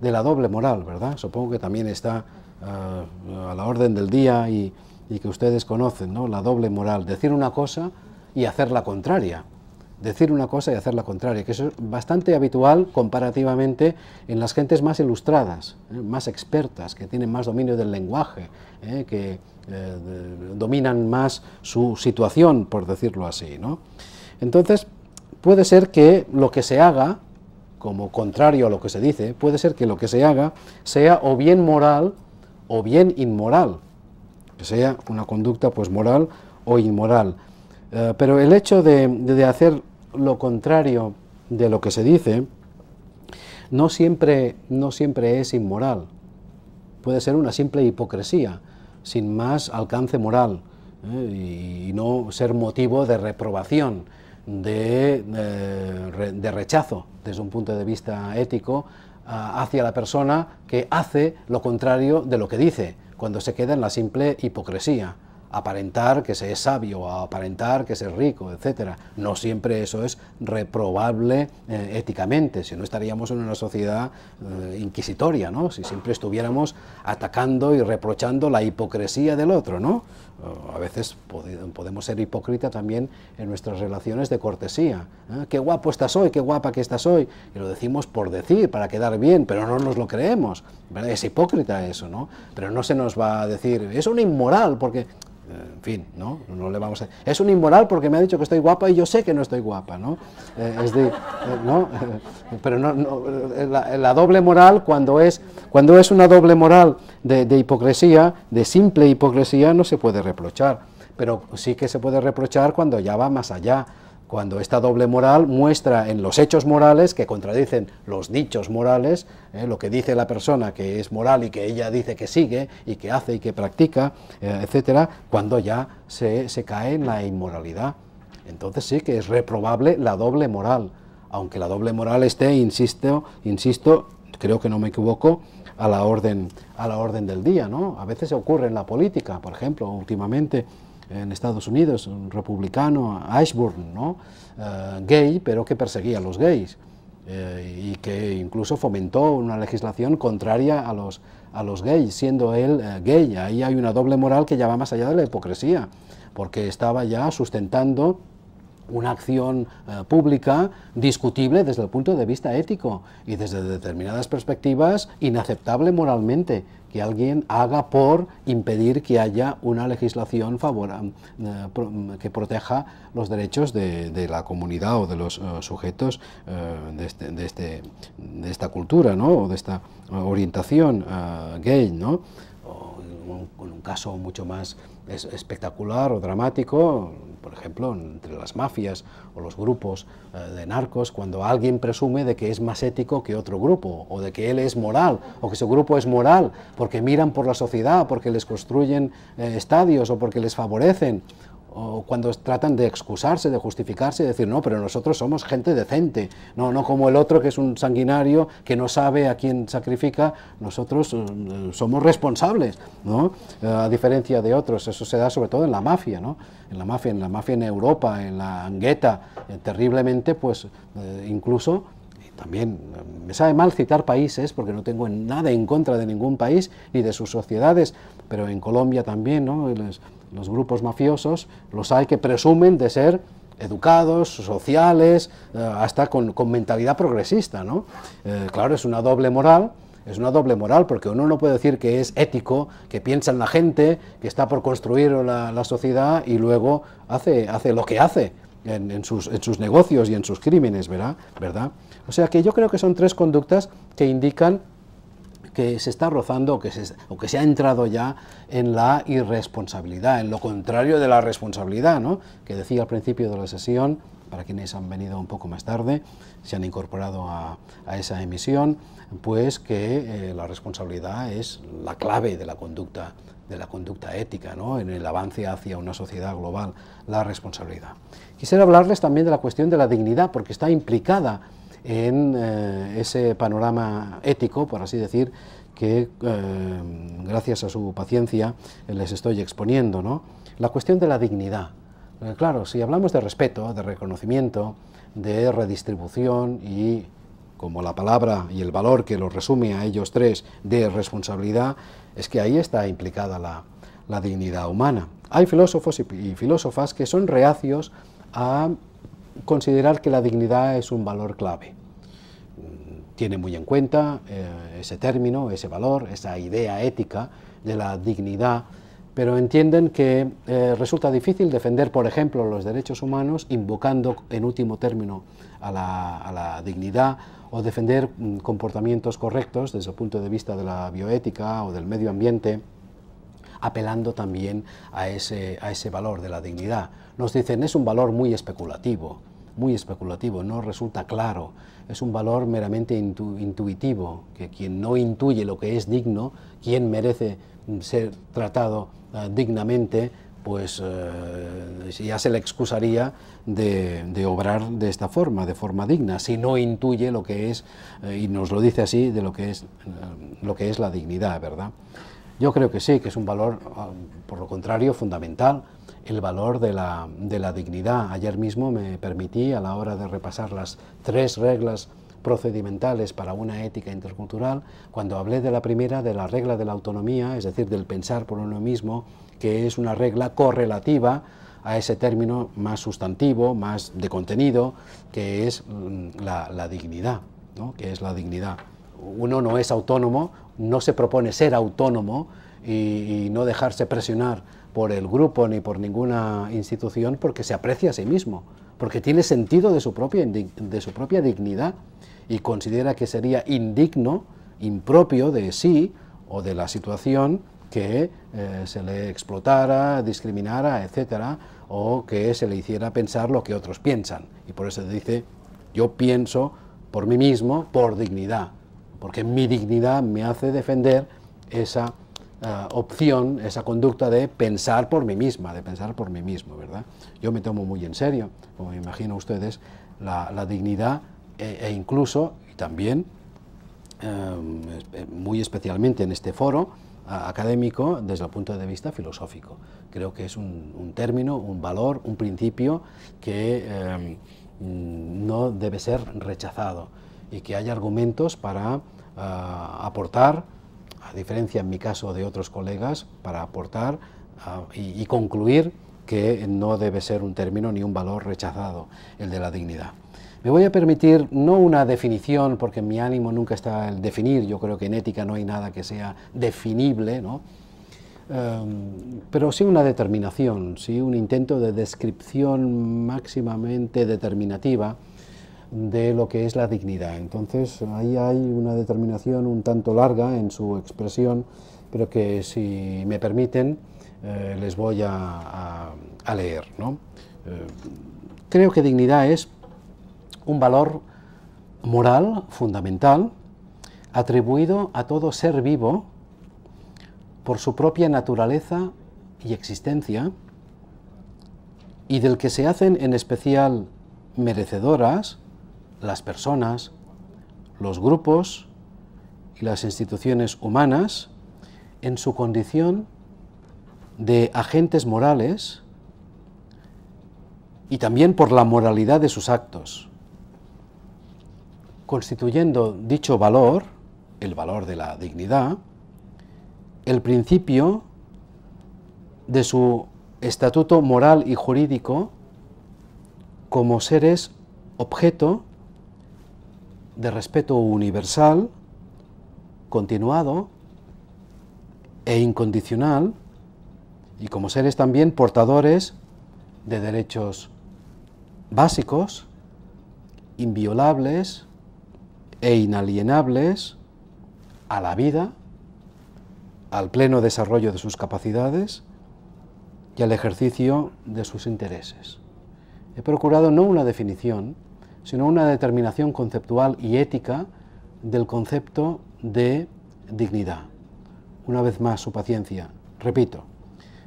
de la doble moral, ¿verdad? Supongo que también está ah, a la orden del día y, y, que ustedes conocen, ¿no? La doble moral, decir una cosa y hacer la contraria decir una cosa y hacer la contraria, que eso es bastante habitual comparativamente en las gentes más ilustradas, ¿eh? más expertas, que tienen más dominio del lenguaje, ¿eh? que eh, dominan más su situación, por decirlo así. ¿no? Entonces, puede ser que lo que se haga, como contrario a lo que se dice, puede ser que lo que se haga sea o bien moral o bien inmoral, que sea una conducta pues moral o inmoral. pero el hecho de, de, hacer lo contrario de lo que se dice no siempre, es inmoral. Puede ser una simple hipocresía, sin más alcance moral, ¿eh? y no ser motivo de reprobación, eh, de rechazo desde un punto de vista ético hacia la persona que hace lo contrario de lo que dice, cuando se queda en la simple hipocresía aparentar que se es sabio, a aparentar que se es rico, etcétera. No siempre eso es reprobable eh, éticamente, si no estaríamos en una sociedad eh, inquisitoria, ¿no? Si siempre estuviéramos atacando y reprochando la hipocresía del otro, ¿no? Eh, a veces podemos ser hipócrita también en nuestras relaciones de cortesía. ¿Eh? Qué guapo estás hoy, qué guapa que estás hoy. Y lo decimos por decir, para quedar bien, pero no nos lo creemos. Es hipócrita eso, ¿no? Pero no se nos va a decir, es un inmoral, porque eh, en fin, ¿no? No le vamos a... Es un inmoral porque me ha dicho que estoy guapa y yo sé que no estoy guapa, ¿no? es de, ¿no? pero no, la, doble moral, cuando es, cuando es una doble moral de, de hipocresía, de simple hipocresía, no se puede reprochar, pero sí que se puede reprochar cuando ya va más allá, cuando esta doble moral muestra en los hechos morales que contradicen los dichos morales, eh, lo que dice la persona que es moral y que ella dice que sigue y que hace y que practica, eh, etcétera, cuando ya se, se cae en la inmoralidad. Entonces sí que es reprobable la doble moral, aunque la doble moral esté, insisto, insisto, creo que no me equivoco, a la orden, a la orden del día. ¿no? A veces ocurre en la política, por ejemplo, últimamente en Estados Unidos, un republicano, Ashburn, ¿no? Eh, gay, pero que perseguía a los gays eh, y que incluso fomentó una legislación contraria a los, a los gays, siendo él eh, gay. Ahí hay una doble moral que ya va más allá de la hipocresía, porque estaba ya sustentando una acción eh, pública discutible desde el punto de vista ético y desde determinadas perspectivas inaceptable moralmente que alguien haga por impedir que haya una legislación eh, que proteja los derechos de, la comunidad o de los eh, sujetos de, este, este, de, esta cultura o de esta orientación gay. ¿no? O, un caso mucho más espectacular o dramático, por ejemplo, entre las mafias o los grupos eh, de narcos, cuando alguien presume de que es más ético que otro grupo, o de que él es moral, o que su grupo es moral, porque miran por la sociedad, porque les construyen eh, estadios o porque les favorecen, o cuando tratan de excusarse, de justificarse de decir, no, pero nosotros somos gente decente, no, no como el otro que es un sanguinario que no sabe a quién sacrifica, nosotros eh, somos responsables, ¿no? Eh, a diferencia de otros, eso se da sobre todo en la mafia, ¿no? en la mafia, en la mafia en Europa, en la Angueta, eh, terriblemente, pues incluso también me sabe mal citar países porque no tengo nada en contra de ningún país ni de sus sociedades, pero en Colombia también ¿no? los, grupos mafiosos los hay que presumen de ser educados, sociales, eh, hasta con, mentalidad progresista. ¿no? Eh, claro, es una doble moral. Es una doble moral porque uno no puede decir que es ético, que piensa en la gente, que está por construir la, sociedad y luego hace, hace lo que hace en, sus, negocios y en sus crímenes, ¿verdad? O sea que yo creo que son tres conductas que indican que se está rozando o que se, o que se ha entrado ya en la irresponsabilidad, en lo contrario de la responsabilidad, ¿no? que decía al principio de la sesión, para quienes han venido un poco más tarde, se han incorporado a, esa emisión, pues que eh, la responsabilidad es la clave de la conducta de la conducta ética, en el avance hacia una sociedad global, la responsabilidad. Quisiera hablarles también de la cuestión de la dignidad, porque está implicada en eh, ese panorama ético, por así decir, que eh, gracias a su paciencia les estoy exponiendo. ¿no? La cuestión de la dignidad. Eh, claro, si hablamos de respeto, de reconocimiento, de redistribución y como la palabra y el valor que lo resume a ellos tres de responsabilidad, es que ahí está implicada la, dignidad humana. Hay filósofos y, filósofas que son reacios a considerar que la dignidad es un valor clave. Tiene muy en cuenta eh, ese término, ese valor, esa idea ética de la dignidad, pero entienden que eh, resulta difícil defender, por ejemplo, los derechos humanos invocando en último término a la, a la dignidad o defender mm, comportamientos correctos desde el punto de vista de la bioética o del medio ambiente apelando también a ese, a ese valor de la dignidad. Nos dicen, es un valor muy especulativo, muy especulativo, no resulta claro. Es un valor meramente intuitivo, que quien no intuye lo que es digno, quien merece ser tratado eh, dignamente, pues eh, ya se le excusaría de, obrar de esta forma, de forma digna, si no intuye lo que es, eh, y nos lo dice así, de lo que es, lo que es la dignidad, ¿verdad? Yo creo que sí, que es un valor, por lo contrario, fundamental el valor de la, dignidad. Ayer mismo me permití, a la hora de repasar las tres reglas procedimentales para una ética intercultural, cuando hablé de la primera, de la regla de la autonomía, es decir, del pensar por uno mismo, que es una regla correlativa a ese término más sustantivo, más de contenido, que es mm, la, dignidad, ¿no? que es la dignidad. Uno no es autónomo, no se propone ser autónomo y no dejarse presionar por el grupo ni por ninguna institución porque se aprecia a sí mismo, porque tiene sentido de su propia, de su propia dignidad y considera que sería indigno, impropio de sí o de la situación que eh, se le explotara, discriminara, etcétera, o que se le hiciera pensar lo que otros piensan. Y por eso dice, yo pienso por mí mismo, por dignidad, porque mi dignidad me hace defender esa Ah, opción, esa conducta de pensar por mí misma, de pensar por mí mismo, ¿verdad? Yo me tomo muy en serio, como me imagino ustedes, la, dignidad e, e incluso, también, em, muy especialmente en este foro, académico desde el punto de vista filosófico. Creo que es un, término, un valor, un principio que em, no debe ser rechazado y que hay argumentos para ah, aportar a diferencia en mi caso de otros colegas, para aportar ah, y, concluir que no debe ser un término ni un valor rechazado, el de la dignidad. Me voy a permitir no una definición, porque en mi ánimo nunca está el definir, yo creo que en ética no hay nada que sea definible, em, pero sí una determinación, sí un intento de descripción máximamente determinativa de lo que es la dignidad. Entonces ahí hay una determinación un tanto larga en su expresión, pero que si me permiten eh, les voy a, leer. Eh, creo que dignidad es un valor moral fundamental atribuido a todo ser vivo por su propia naturaleza y existencia y del que se hacen en especial merecedoras las personas, los grupos y las instituciones humanas en su condición de agentes morales y también por la moralidad de sus actos, constituyendo dicho valor, el valor de la dignidad, el principio de su estatuto moral y jurídico como seres objeto de respeto universal, continuado e incondicional, y como seres también portadores de derechos básicos, inviolables e inalienables a la vida, al pleno desarrollo de sus capacidades y al ejercicio de sus intereses. He procurado no una definición, sino una determinación conceptual y ética del concepto de dignidad. Una vez más, su paciencia. Repito,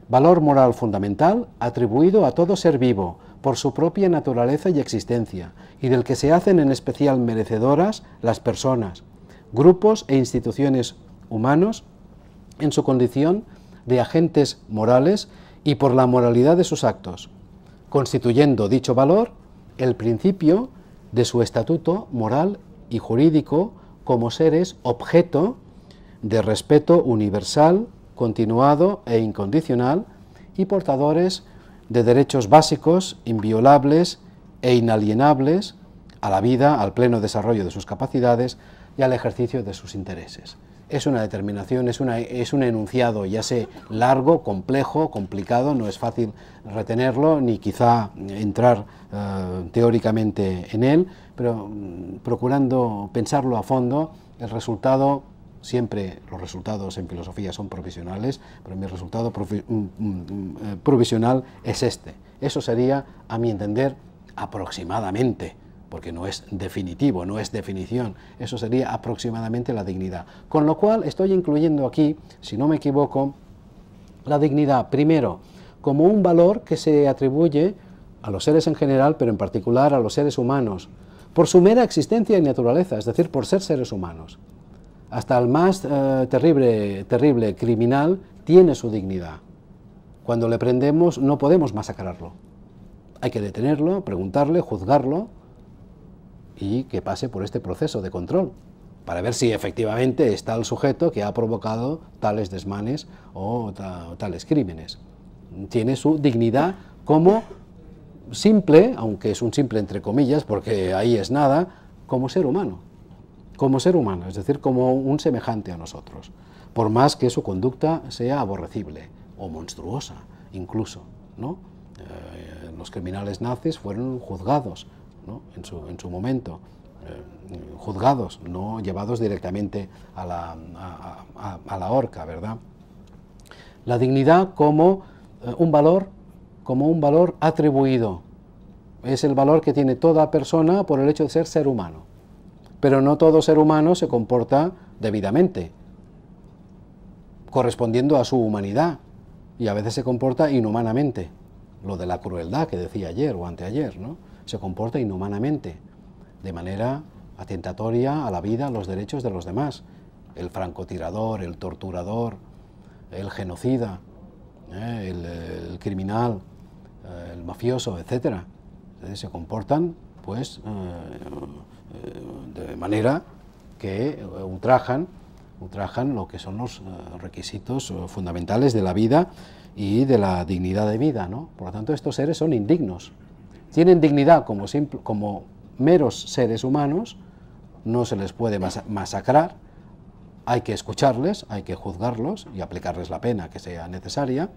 valor moral fundamental atribuido a todo ser vivo por su propia naturaleza y existencia, y del que se hacen en especial merecedoras las personas, grupos e instituciones humanos en su condición de agentes morales y por la moralidad de sus actos, constituyendo dicho valor el principio de su estatuto moral y jurídico como seres objeto de respeto universal, continuado e incondicional y portadores de derechos básicos, inviolables e inalienables a la vida, al pleno desarrollo de sus capacidades y al ejercicio de sus intereses es una determinación, es, un enunciado, ya sé, largo, complejo, complicado, no es fácil retenerlo ni quizá entrar eh, teóricamente en él, pero mm, procurando pensarlo a fondo, el resultado siempre los resultados en filosofía son provisionales, pero mi resultado mm, mm, eh, provisional es este. Eso sería, a mi entender, aproximadamente porque no es definitivo, no es definición, eso sería aproximadamente la dignidad. Con lo cual estoy incluyendo aquí, si no me equivoco, la dignidad primero como un valor que se atribuye a los seres en general, pero en particular a los seres humanos, por su mera existencia y naturaleza, es decir, por ser seres humanos. Hasta el más eh, terrible, terrible criminal tiene su dignidad. Cuando le prendemos no podemos masacrarlo. Hay que detenerlo, preguntarle, juzgarlo, y que pase por este proceso de control para ver si efectivamente está el sujeto que ha provocado tales desmanes o, tales crímenes. Tiene su dignidad como simple, aunque es un simple entre comillas, porque ahí es nada, como ser humano, como ser humano, es decir, como un semejante a nosotros, por más que su conducta sea aborrecible o monstruosa, incluso, ¿no? Eh, los criminales nazis fueron juzgados en, su, momento, eh, juzgados, no llevados directamente a la, a, la horca, ¿verdad? La dignidad como eh, un valor, como un valor atribuido. Es el valor que tiene toda persona por el hecho de ser ser humano. Pero no todo ser humano se comporta debidamente, correspondiendo a su humanidad, y a veces se comporta inhumanamente, lo de la crueldad que decía ayer o anteayer, ¿no? se comporta inhumanamente, de manera atentatoria a la vida, a los derechos de los demás. El francotirador, el torturador, el genocida, eh, el, criminal, eh, el mafioso, etc. Eh, se comportan pues, de manera que ultrajan, ultrajan lo que son los requisitos fundamentales de la vida y de la dignidad de vida. ¿no? Por lo tanto, estos seres son indignos tienen dignidad como, como meros seres humanos, no se les puede masacrar, hay que escucharles, hay que juzgarlos y aplicarles la pena que sea necesaria,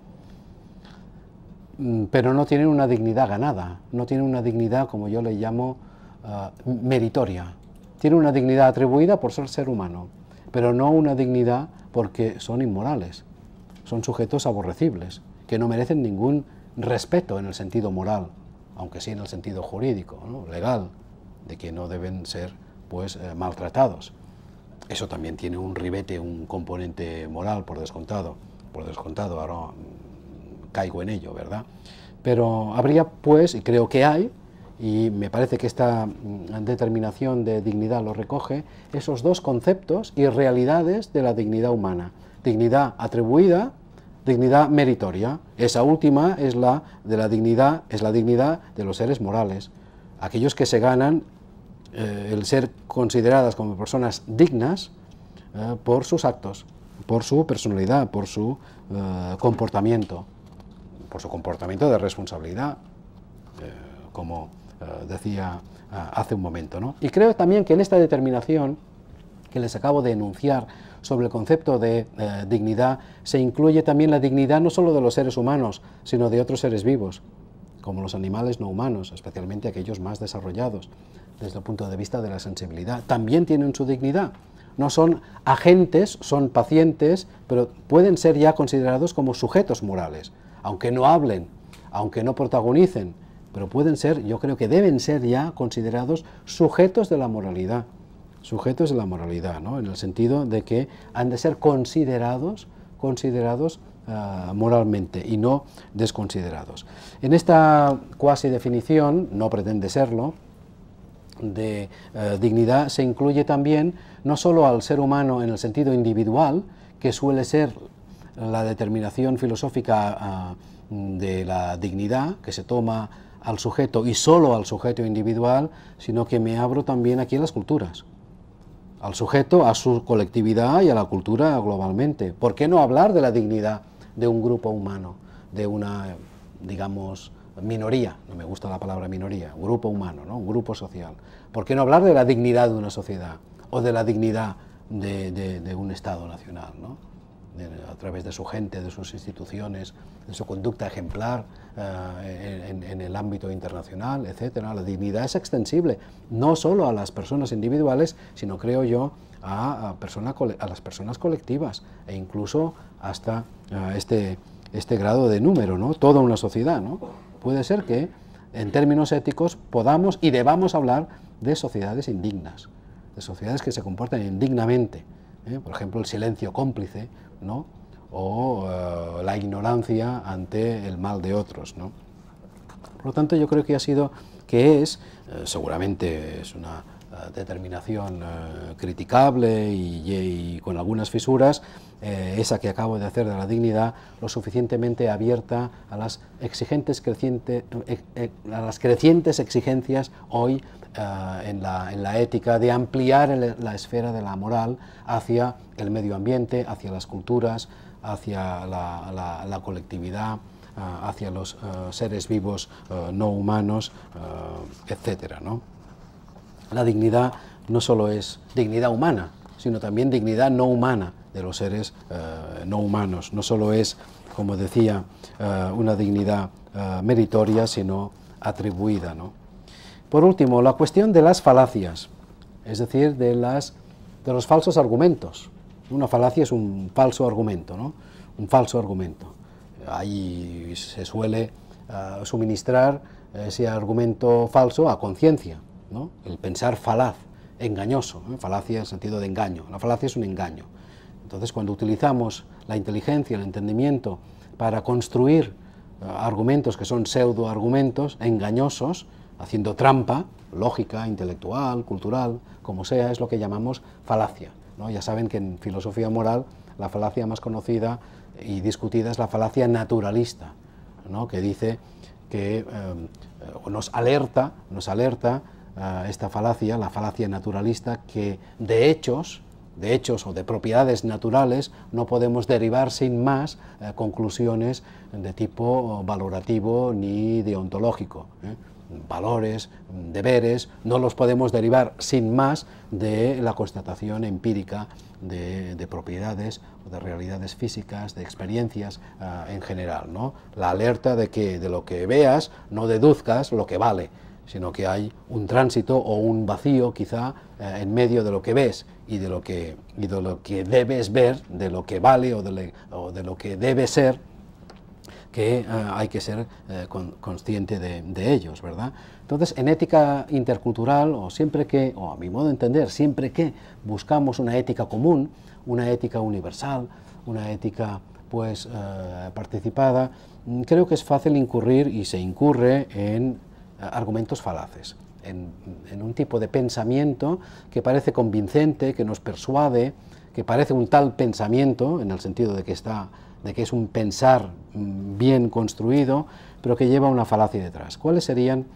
mm, pero no tienen una dignidad ganada, no tienen una dignidad, como yo le llamo, ah, meritoria. Tienen una dignidad atribuida por ser ser humano, pero no una dignidad porque son inmorales, son sujetos aborrecibles, que no merecen ningún respeto en el sentido moral, aunque sí en el sentido jurídico, legal, de que no deben ser pues eh, maltratados. Eso también tiene un ribete, un componente moral, por descontado, por descontado, ahora caigo en ello, ¿verdad? Pero habría pues, y creo que hay, y me parece que esta mm, determinación de dignidad lo recoge, esos dos conceptos y realidades de la dignidad humana. Dignidad atribuida, dignidad meritoria. Esa última es la de la dignidad, es la dignidad de los seres morales, aquellos que se ganan eh, el ser consideradas como personas dignas eh, por sus actos, por su personalidad, por su eh, comportamiento, por su comportamiento de responsabilidad, como decía hace un momento. Y creo también que en esta determinación que les acabo de enunciar sobre el concepto de eh, dignidad, se incluye también la dignidad no solo de los seres humanos, sino de otros seres vivos, como los animales no humanos, especialmente aquellos más desarrollados desde el punto de vista de la sensibilidad. También tienen su dignidad. No son agentes, son pacientes, pero pueden ser ya considerados como sujetos morales, aunque no hablen, aunque no protagonicen, pero pueden ser, yo creo que deben ser ya considerados sujetos de la moralidad sujetos de la moralidad, en el sentido de que han de ser considerados, considerados ah, moralmente y no desconsiderados. En esta cuasi definición, no pretende serlo, de eh, dignidad se incluye también no solo al ser humano en el sentido individual, que suele ser la determinación filosófica ah, de la dignidad que se toma al sujeto y solo al sujeto individual, sino que me abro también aquí a las culturas al sujeto, a su colectividad y a la cultura globalmente. ¿Por qué no hablar de la dignidad de un grupo humano, de una, digamos, minoría? No me gusta la palabra minoría, grupo humano, ¿no? un grupo social. ¿Por qué no hablar de la dignidad de una sociedad o de la dignidad de, un Estado nacional? a través de su gente, de sus instituciones, de su conducta ejemplar eh, en, el ámbito internacional, etc. La dignidad es extensible no solo a las personas individuales, sino creo yo a, a, a las personas colectivas e incluso hasta este, este, grado de número, ¿no? Toda una sociedad, ¿no? Puede ser que en términos éticos podamos y debamos hablar de sociedades indignas, de sociedades que se comportan indignamente. ¿eh? Por ejemplo, el silencio cómplice, ¿no? o eh, la ignorancia ante el mal de otros. Por lo tanto, yo creo que ha sido, que es, eh, seguramente es una eh, determinación criticable y, con algunas fisuras, esa que acabo de hacer de la dignidad, lo suficientemente abierta a las, exigentes a las crecientes exigencias hoy eh, en, la, ética, de ampliar la esfera de la moral hacia el medio ambiente, hacia las culturas, hacia la, colectividad, eh, hacia los eh, seres vivos no humanos, etc. La dignidad no solo es dignidad humana, sino también dignidad no humana de los seres no humanos. No solo es, como decía, una dignidad meritoria, sino atribuida. ¿no? Por último, la cuestión de las falacias, es decir, de, los falsos argumentos. Una falacia es un falso argumento, ¿no? Un falso argumento. Ahí se suele ah, suministrar ese argumento falso a conciencia, ¿no? El pensar falaz, engañoso, falacia en sentido de engaño. La falacia es un engaño. Entonces, cuando utilizamos la inteligencia, el entendimiento, para construir ah, argumentos que son pseudo argumentos engañosos, haciendo trampa, lógica, intelectual, cultural, como sea, es lo que llamamos falacia. Ya saben que en filosofía moral la falacia más conocida y discutida es la falacia naturalista, que dice que eh, eh, nos alerta, nos alerta eh, esta falacia, la falacia naturalista, que de hechos, de hechos o de propiedades naturales no podemos derivar sin más conclusiones de tipo valorativo ni deontológico valores, deberes, no los podemos derivar sin más de la constatación empírica de, propiedades o de realidades físicas, de experiencias ah, en general. ¿no? La alerta de que de lo que veas no deduzcas lo que vale, sino que hay un tránsito o un vacío quizá eh, en medio de lo que ves y de lo que, y de lo que debes ver, de lo que vale o de lo que debe ser que eh, hay que ser eh, consciente de, ellos, ¿verdad? Entonces, en ética intercultural, o siempre que, o a mi modo de entender, siempre que buscamos una ética común, una ética universal, una ética pues eh, participada, mm, creo que es fácil incurrir y se incurre en argumentos falaces, en, en un tipo de pensamiento que parece convincente, que nos persuade, que parece un tal pensamiento, en el sentido de que está de que es un pensar mm, bien construido, pero que lleva una falacia detrás. ¿Cuáles serían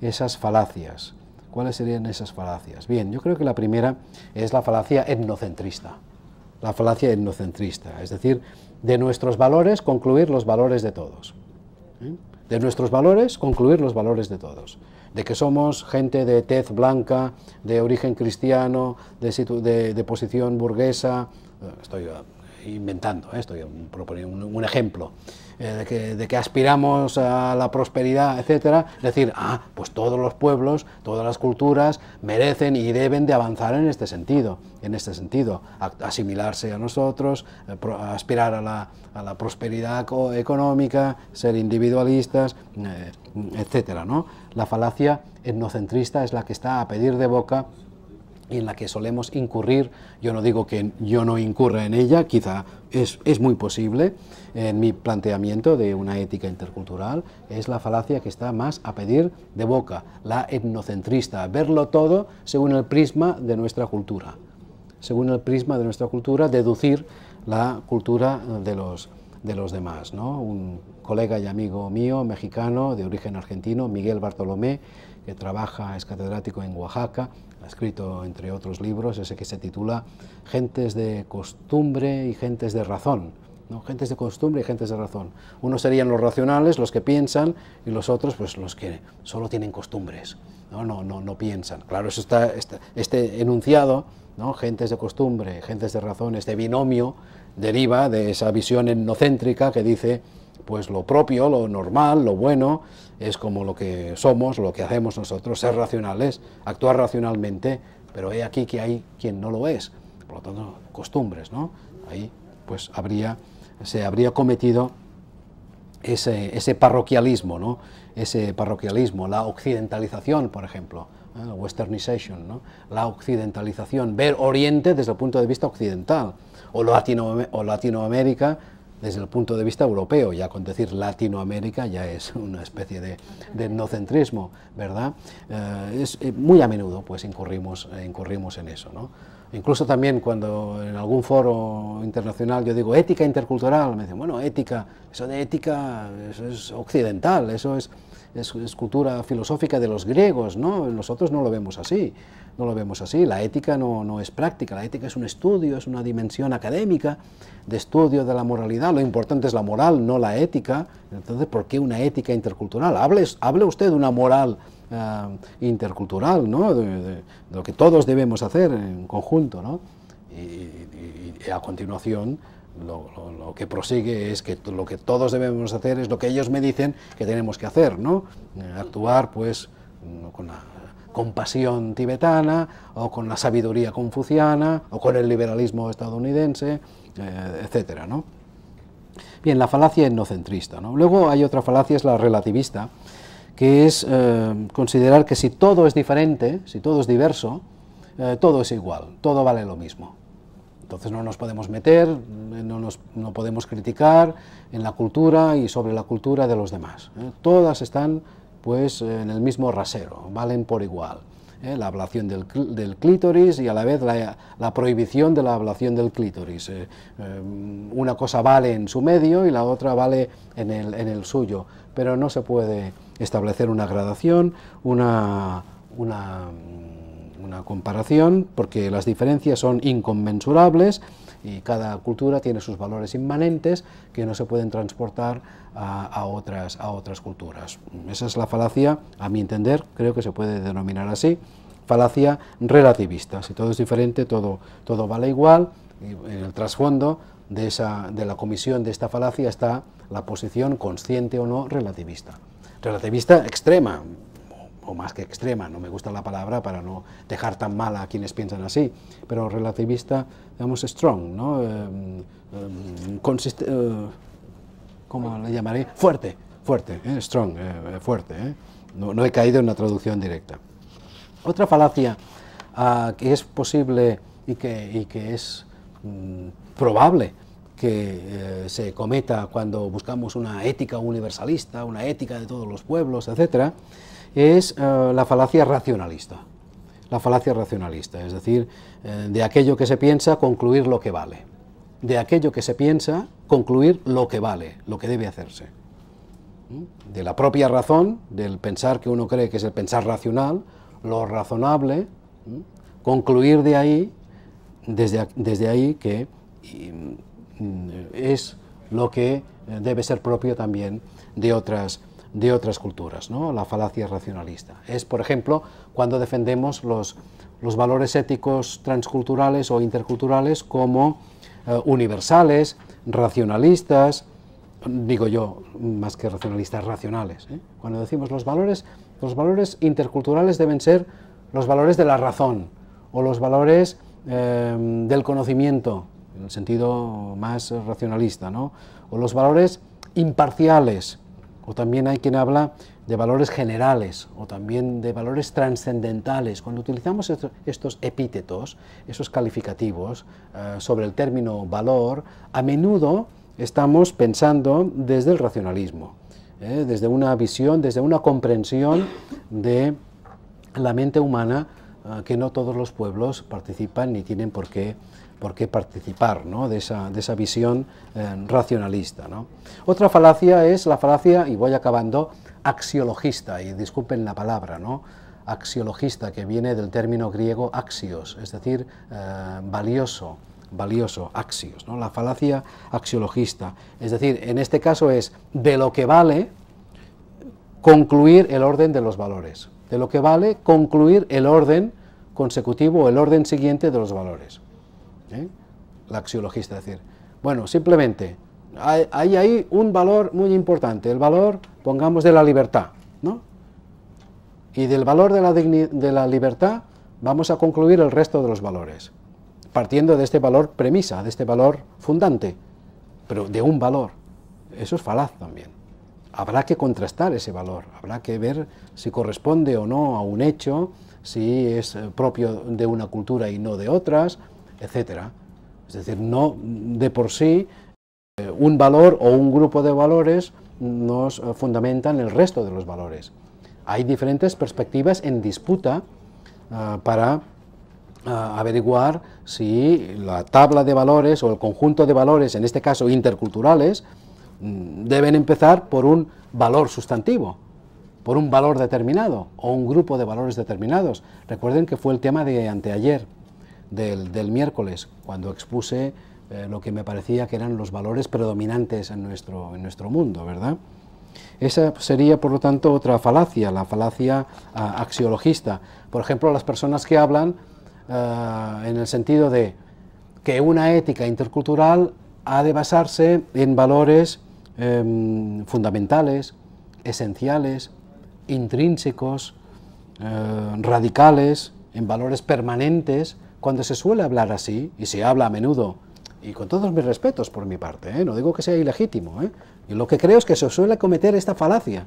esas falacias? ¿Cuáles serían esas falacias? Bien, yo creo que la primera es la falacia etnocentrista. La falacia etnocentrista, es decir, de nuestros valores concluir los valores de todos. ¿Eh? De nuestros valores concluir los valores de todos. De que somos gente de tez blanca, de origen cristiano, de, de, de posición burguesa. Estoy inventando, esto, ¿eh? estoy proponiendo un, ejemplo, eh, de, que, aspiramos a la prosperidad, etcétera, decir, ah, pues todos los pueblos, todas las culturas merecen y deben de avanzar en este sentido, en este sentido, asimilarse a nosotros, eh, aspirar a la, a la prosperidad económica, ser individualistas, etcétera, ¿no? La falacia etnocentrista es la que está a pedir de boca y en la que solemos incurrir. Yo no digo que yo no incurra en ella, quizá es, muy posible en mi planteamiento de una ética intercultural, es la falacia que está más a pedir de boca, la etnocentrista, verlo todo según el prisma de nuestra cultura, según el prisma de nuestra cultura, deducir la cultura de los, de los demás. ¿no? Un colega y amigo mío, mexicano, de origen argentino, Miguel Bartolomé, que trabaja, es catedrático en Oaxaca, ha escrito, entre otros libros, ese que se titula Gentes de costumbre y gentes de razón. ¿no? Gentes de costumbre y gentes de razón. Unos serían los racionales, los que piensan, y los otros, pues los que solo tienen costumbres. No, no, no, no piensan. Claro, eso está, este enunciado, ¿no? gentes de costumbre, gentes de razón, este binomio deriva de esa visión etnocéntrica que dice, pues lo propio, lo normal, lo bueno, es como lo que somos, lo que hacemos nosotros, ser racionales, actuar racionalmente, pero he aquí que hay quien no lo es, por lo tanto, costumbres, ¿no? Ahí pues habría, se habría cometido ese, parroquialismo, ¿no? Ese parroquialismo, la occidentalización, por ejemplo, ¿eh? westernization, ¿no? La occidentalización, ver Oriente desde el punto de vista occidental, o, Latino, o Latinoamérica desde el punto de vista europeo, ya con decir Latinoamérica ya es una especie de, nocentrismo, etnocentrismo, ¿verdad? Eh, es, eh, muy a menudo pues incurrimos, incurrimos en eso, ¿no? Incluso también cuando en algún foro internacional yo digo ética intercultural, me dicen, bueno, ética, eso de ética, eso es occidental, eso es es, cultura filosófica de los griegos, ¿no? Nosotros no lo vemos así, no lo vemos así. La ética no, no, es práctica, la ética es un estudio, es una dimensión académica de estudio de la moralidad. Lo importante es la moral, no la ética. Entonces, ¿por qué una ética intercultural? Hable, hable usted de una moral eh, intercultural, ¿no? De, lo que todos debemos hacer en conjunto, ¿no? y a continuación lo, que prosigue es que lo que todos debemos hacer es lo que ellos me dicen que tenemos que hacer, ¿no? Eh, actuar, pues, mm, con la compasión tibetana, o con la sabiduría confuciana, o con el liberalismo estadounidense, eh, etcétera, ¿no? Bien, la falacia etnocentrista, ¿no? Luego hay otra falacia, es la relativista, que es eh, considerar que si todo es diferente, si todo es diverso, todo es igual, todo vale lo mismo. Entonces no nos podemos meter, eh, no, nos, no podemos criticar en la cultura y sobre la cultura de los demás. ¿eh? Todas están pues en el mismo rasero, valen por igual. ¿eh? La ablación del, del, clítoris y a la vez la, prohibición de la ablación del clítoris. una cosa vale en su medio y la otra vale en el, en el suyo, pero no se puede establecer una gradación, una, una una comparación porque las diferencias son inconmensurables y cada cultura tiene sus valores inmanentes que no se pueden transportar a, otras, a otras culturas. Esa es la falacia, a mi entender, creo que se puede denominar así, falacia relativista. Si todo es diferente, todo, todo vale igual. en el trasfondo de, esa, de la comisión de esta falacia está la posición consciente o no relativista. Relativista extrema, o más que extrema, no me gusta la palabra para no dejar tan mal a quienes piensan así, pero relativista, digamos, strong, ¿no? Eh, mm, mm, consiste, eh, le llamaré? Fuerte, fuerte, ¿eh? strong, fuerte. No, no, he caído en una traducción directa. Otra falacia ah, que es posible y que, que es mm, probable que se cometa cuando buscamos una ética universalista, una ética de todos los pueblos, etc., es eh, la falacia racionalista. La falacia racionalista, es decir, eh, de aquello que se piensa, concluir lo que vale. De aquello que se piensa, concluir lo que vale, lo que debe hacerse. ¿Mm? De la propia razón, del pensar que uno cree que es el pensar racional, lo razonable, ¿Mm? concluir de ahí, desde, desde ahí que mm, es lo que eh, debe ser propio también de otras de otras culturas, ¿no? la falacia racionalista. Es, por ejemplo, cuando defendemos los, los valores éticos transculturales o interculturales como eh, universales, racionalistas, digo yo, más que racionalistas, racionales. ¿eh? Cuando decimos los valores, los valores interculturales deben ser los valores de la razón o los valores eh, del conocimiento, en el sentido más racionalista, o los valores imparciales, o también hay quien habla de valores generales o también de valores trascendentales. Cuando utilizamos estos epítetos, esos calificativos eh, sobre el término valor, a menudo estamos pensando desde el racionalismo, eh, desde una visión, desde una comprensión de la mente humana eh, que no todos los pueblos participan ni tienen por qué por qué participar de, esa, visión eh, racionalista. Otra falacia es la falacia, y voy acabando, axiologista, y disculpen la palabra, ¿no? axiologista, que viene del término griego axios, es decir, eh, valioso, valioso, axios, la falacia axiologista. Es decir, en este caso es de lo que vale concluir el orden de los valores, de lo que vale concluir el orden consecutivo o el orden siguiente de los valores. ¿eh? La axiologista, es decir, bueno, simplemente hay, hay, ahí un valor muy importante, el valor, pongamos, de la libertad, ¿no? Y del valor de la, de la libertad vamos a concluir el resto de los valores, partiendo de este valor premisa, de este valor fundante, pero de un valor. Eso es falaz también habrá que contrastar ese valor, habrá que ver si corresponde o no a un hecho, si es eh, propio de una cultura y no de otras, etcétera. Es decir, no de por sí eh, un valor o un grupo de valores nos eh, fundamentan el resto de los valores. Hay diferentes perspectivas en disputa eh, para averiguar si la tabla de valores o el conjunto de valores, en este caso interculturales, mm, deben empezar por un valor sustantivo, por un valor determinado o un grupo de valores determinados. Recuerden que fue el tema de anteayer del, miércoles, cuando expuse eh, lo que me parecía que eran los valores predominantes en nuestro, mundo, ¿verdad? Esa sería, por lo tanto, otra falacia, la falacia ah, axiologista. Por ejemplo, las personas que hablan ah, en el sentido de que una ética intercultural ha de basarse en valores em, fundamentales, esenciales, intrínsecos, eh, radicales, en valores permanentes, cuando se suele hablar así, y se habla a menudo, y con todos mis respetos por mi parte, ¿eh? no digo que sea ilegítimo, ¿eh? lo que creo es que se suele cometer esta falacia.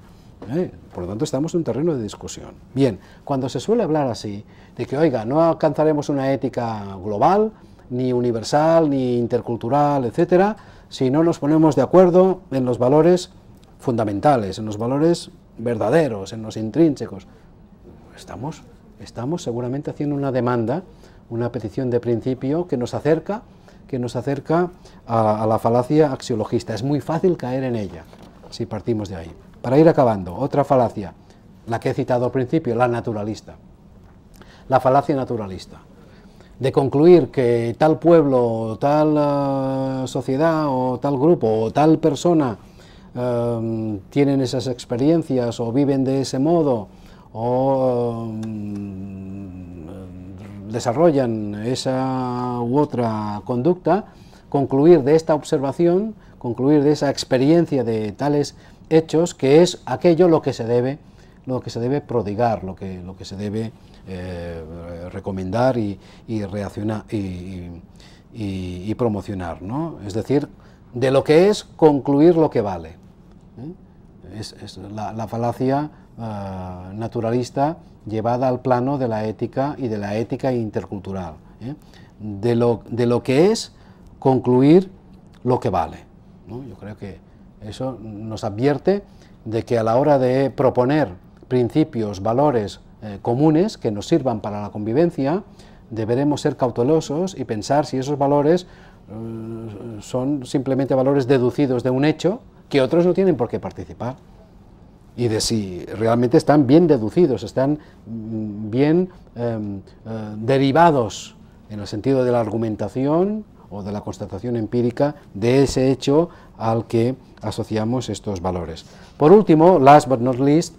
¿eh? Por lo tanto, estamos en un terreno de discusión. Bien, cuando se suele hablar así, de que, oiga, no alcanzaremos una ética global, ni universal, ni intercultural, etcétera, si no nos ponemos de acuerdo en los valores fundamentales, en los valores verdaderos, en los intrínsecos. Estamos, estamos seguramente haciendo una demanda una petición de principio que nos acerca, que nos acerca a, la falacia axiologista. Es muy fácil caer en ella si partimos de ahí. Para ir acabando, otra falacia, la que he citado al principio, la naturalista. La falacia naturalista. De concluir que tal pueblo, tal eh, sociedad o tal grupo o tal persona eh, tienen esas experiencias o viven de ese modo o eh, desarrollan esa u otra conducta, concluir de esta observación, concluir de esa experiencia de tales hechos, que es aquello lo que se debe, lo que se debe prodigar, lo que, lo que se debe eh, recomendar y, reaccionar, y, promocionar. Es decir, de lo que es concluir lo que vale. ¿eh? Es, la, falacia ah, naturalista llevada al plano de la ética y de la ética intercultural. ¿eh? De, lo, de, lo, que es concluir lo que vale. Yo creo que eso nos advierte de que a la hora de proponer principios, valores eh, comunes que nos sirvan para la convivencia, deberemos ser cautelosos y pensar si esos valores eh, son simplemente valores deducidos de un hecho que otros no tienen por qué participar y de si realmente están bien deducidos, están mm, bien em, eh, derivados en el sentido de la argumentación o de la constatación empírica de ese hecho al que asociamos estos valores. Por último, last but not least,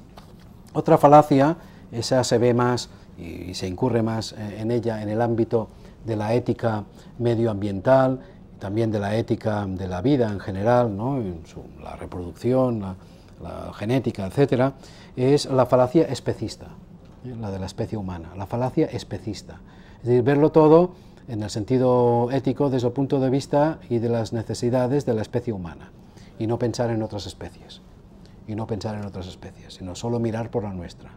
otra falacia, esa se ve más y, se incurre más eh, en ella en el ámbito de la ética medioambiental, también de la ética de la vida en general, ¿no? en la reproducción, la, la genética, etcétera, es la falacia especista, ¿eh? la de la especie humana, la falacia especista. Es decir, verlo todo en el sentido ético desde el punto de vista y de las necesidades de la especie humana y no pensar en otras especies y no pensar en otras especies, sino solo mirar por la nuestra.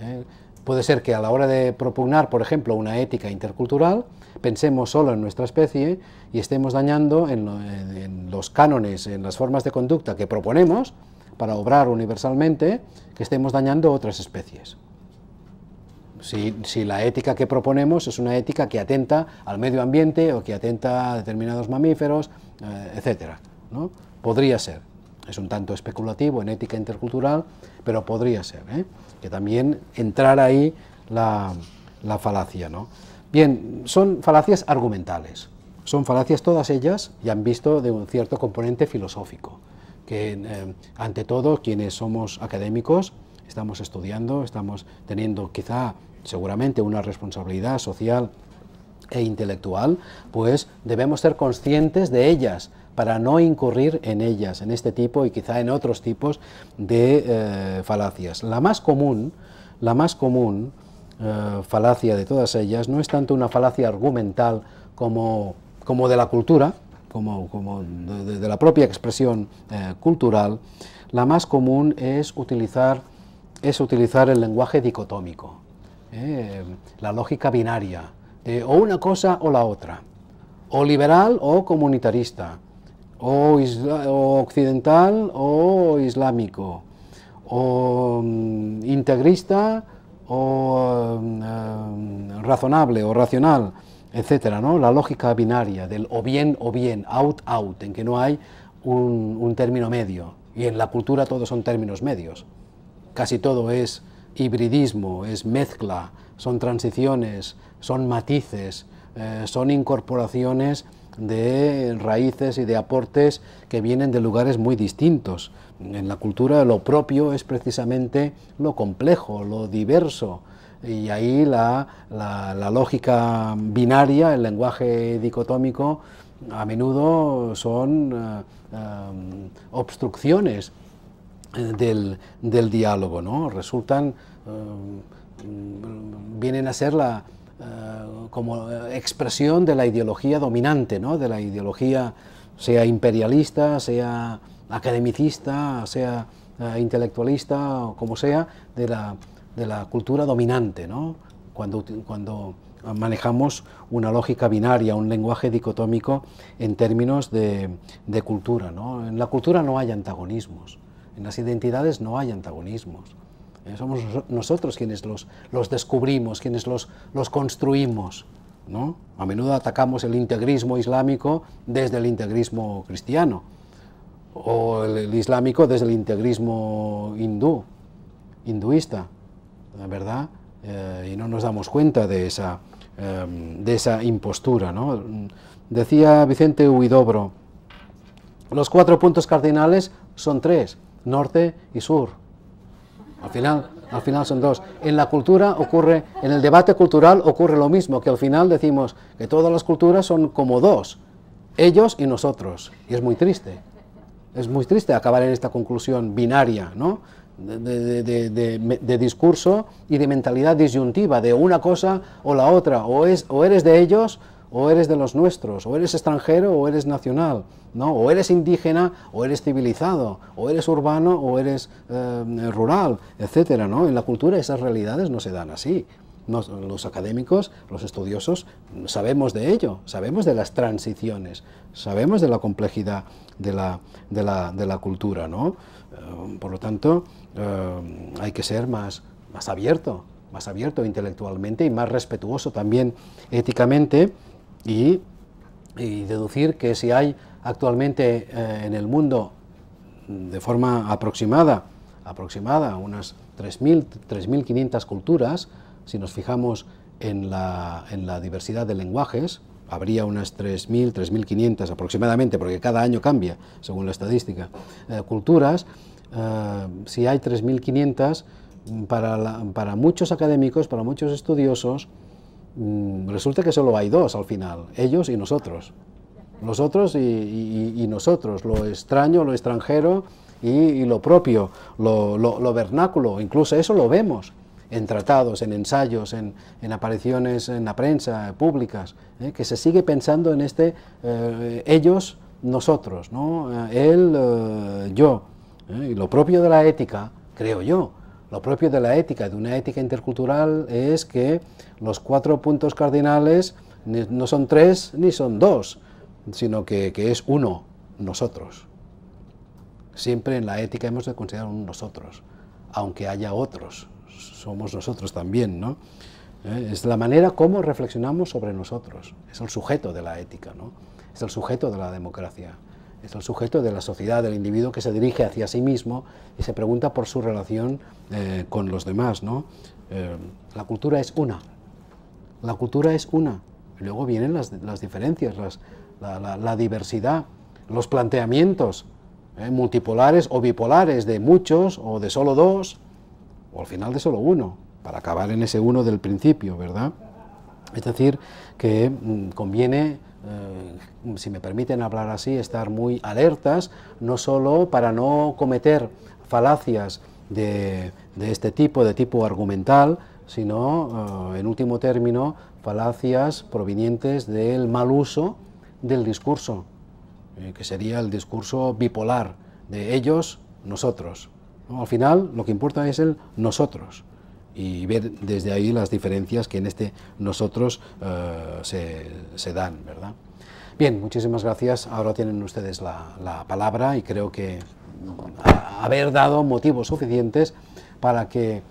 ¿eh? Puede ser que a la hora de propugnar, por ejemplo, una ética intercultural, pensemos solo en nuestra especie y estemos dañando en los cánones, en las formas de conducta que proponemos, para obrar universalmente, que estemos dañando otras especies. Si, la ética que proponemos es una ética que atenta al medio ambiente o que atenta a determinados mamíferos, eh, etcétera, ¿no? Podría ser. Es un tanto especulativo en ética intercultural, pero podría ser. ¿eh? Que también entrar ahí la, la falacia. ¿no? Bien, son falacias argumentales. Son falacias todas ellas y han visto de un cierto componente filosófico que em, ante todo quienes somos académicos estamos estudiando, estamos teniendo quizá seguramente una responsabilidad social e intelectual, pues debemos ser conscientes de ellas para no incurrir en ellas, en este tipo y quizá en otros tipos de eh, falacias. La más común, la más común eh, falacia de todas ellas no es tanto una falacia argumental como de la cultura, como, de, la propia expresión eh, cultural, la más común es utilizar, es utilizar el lenguaje dicotómico, eh, la lógica binaria, eh, o una cosa o la otra, o liberal o comunitarista, o, occidental o islámico, o mm, integrista o mm, razonable o racional etcétera, ¿no? La lógica binaria del o bien o bien, out, out, en que no hay un, término medio. Y en la cultura todos son términos medios. Casi todo es hibridismo, es mezcla, son transiciones, son matices, eh, son incorporaciones de raíces y de aportes que vienen de lugares muy distintos. En la cultura lo propio es precisamente lo complejo, lo diverso, y ahí la, lógica binaria, el lenguaje dicotómico, a menudo son eh, eh, obstrucciones eh, del, diálogo, ¿no? Resultan, vienen a ser la, como expresión de la ideología dominante, De la ideología, sea imperialista, sea academicista, sea intelectualista, o como sea, de la de la cultura dominante, ¿no? cuando, cuando manejamos una lógica binaria, un lenguaje dicotómico en términos de, cultura. ¿no? En la cultura no hay antagonismos, en las identidades no hay antagonismos. Eh, somos nosotros quienes los, descubrimos, quienes los, los construimos. ¿no? A menudo atacamos el integrismo islámico desde el integrismo cristiano o el islámico desde el integrismo hindú, hinduista. ¿verdad? Eh, y no nos damos cuenta de esa, em, de esa impostura. ¿no? Decía Vicente Huidobro, los cuatro puntos cardinales son tres, norte y sur. Al final, al final son dos. En la cultura ocurre, en el debate cultural ocurre lo mismo, que al final decimos que todas las culturas son como dos, ellos y nosotros. Y es muy triste. Es muy triste acabar en esta conclusión binaria, ¿no? de, de, de, discurso y de mentalidad disyuntiva, de una cosa o la otra, o, es, o eres de ellos o eres de los nuestros, o eres extranjero o eres nacional, ¿no? o eres indígena o eres civilizado, o eres urbano o eres eh, rural, etc. ¿no? En la cultura esas realidades no se dan así. los académicos, los estudiosos, sabemos de ello, sabemos de las transiciones, sabemos de la complejidad de la, de la, de la cultura. ¿no? Eh, por lo tanto, eh, hay que ser más, más abierto, más abierto intelectualmente y más respetuoso también éticamente y, deducir que si hay actualmente eh, en el mundo mm, de forma aproximada, aproximada unas 3.000, 3.500 culturas, si nos fijamos en la, en la diversidad de lenguajes, habría unas 3.000, 3.500 aproximadamente, porque cada año cambia, según la estadística, eh, culturas, eh, si hay 3.500, para, para muchos académicos, para muchos estudiosos, mm, resulta que solo hay dos al final, ellos y nosotros. Los otros y, nosotros, lo extraño, lo extranjero y, lo propio, lo, vernáculo, incluso eso lo vemos en tratados, en ensayos, en, apariciones en la prensa eh, públicas, eh, que se sigue pensando en este ellos, nosotros, ¿no? él, yo. ¿eh? Y lo propio de la ética, creo yo, lo propio de la ética, de una ética intercultural, es que los cuatro puntos cardinales no son tres ni son dos, sino que, es uno, nosotros. Siempre en la ética hemos de considerar un nosotros, aunque haya otros, somos nosotros también, ¿no? ¿Eh? Es la manera como reflexionamos sobre nosotros, es el sujeto de la ética, ¿no? es el sujeto de la democracia es el sujeto de la sociedad, del individuo que se dirige hacia sí mismo y se pregunta por su relación eh, con los demás. ¿no? Eh, la cultura es una, la cultura es una. luego vienen las, diferencias, la, diversidad, los planteamientos eh, multipolares o bipolares de muchos o de solo dos o al final de solo uno, para acabar en ese uno del principio, ¿verdad? Es decir, que mm, conviene eh, si me permiten hablar así, estar muy alertas, no solo para no cometer falacias de, este tipo, de tipo argumental, sino, eh, en último término, falacias provenientes del mal uso del discurso, eh, que sería el discurso bipolar de ellos, nosotros. Al final, lo que importa es el nosotros y ver desde ahí las diferencias que en este nosotros eh, se, dan, ¿verdad? Bien, muchísimas gracias. Ahora tienen ustedes la, palabra y creo que mm, haber dado motivos suficientes para que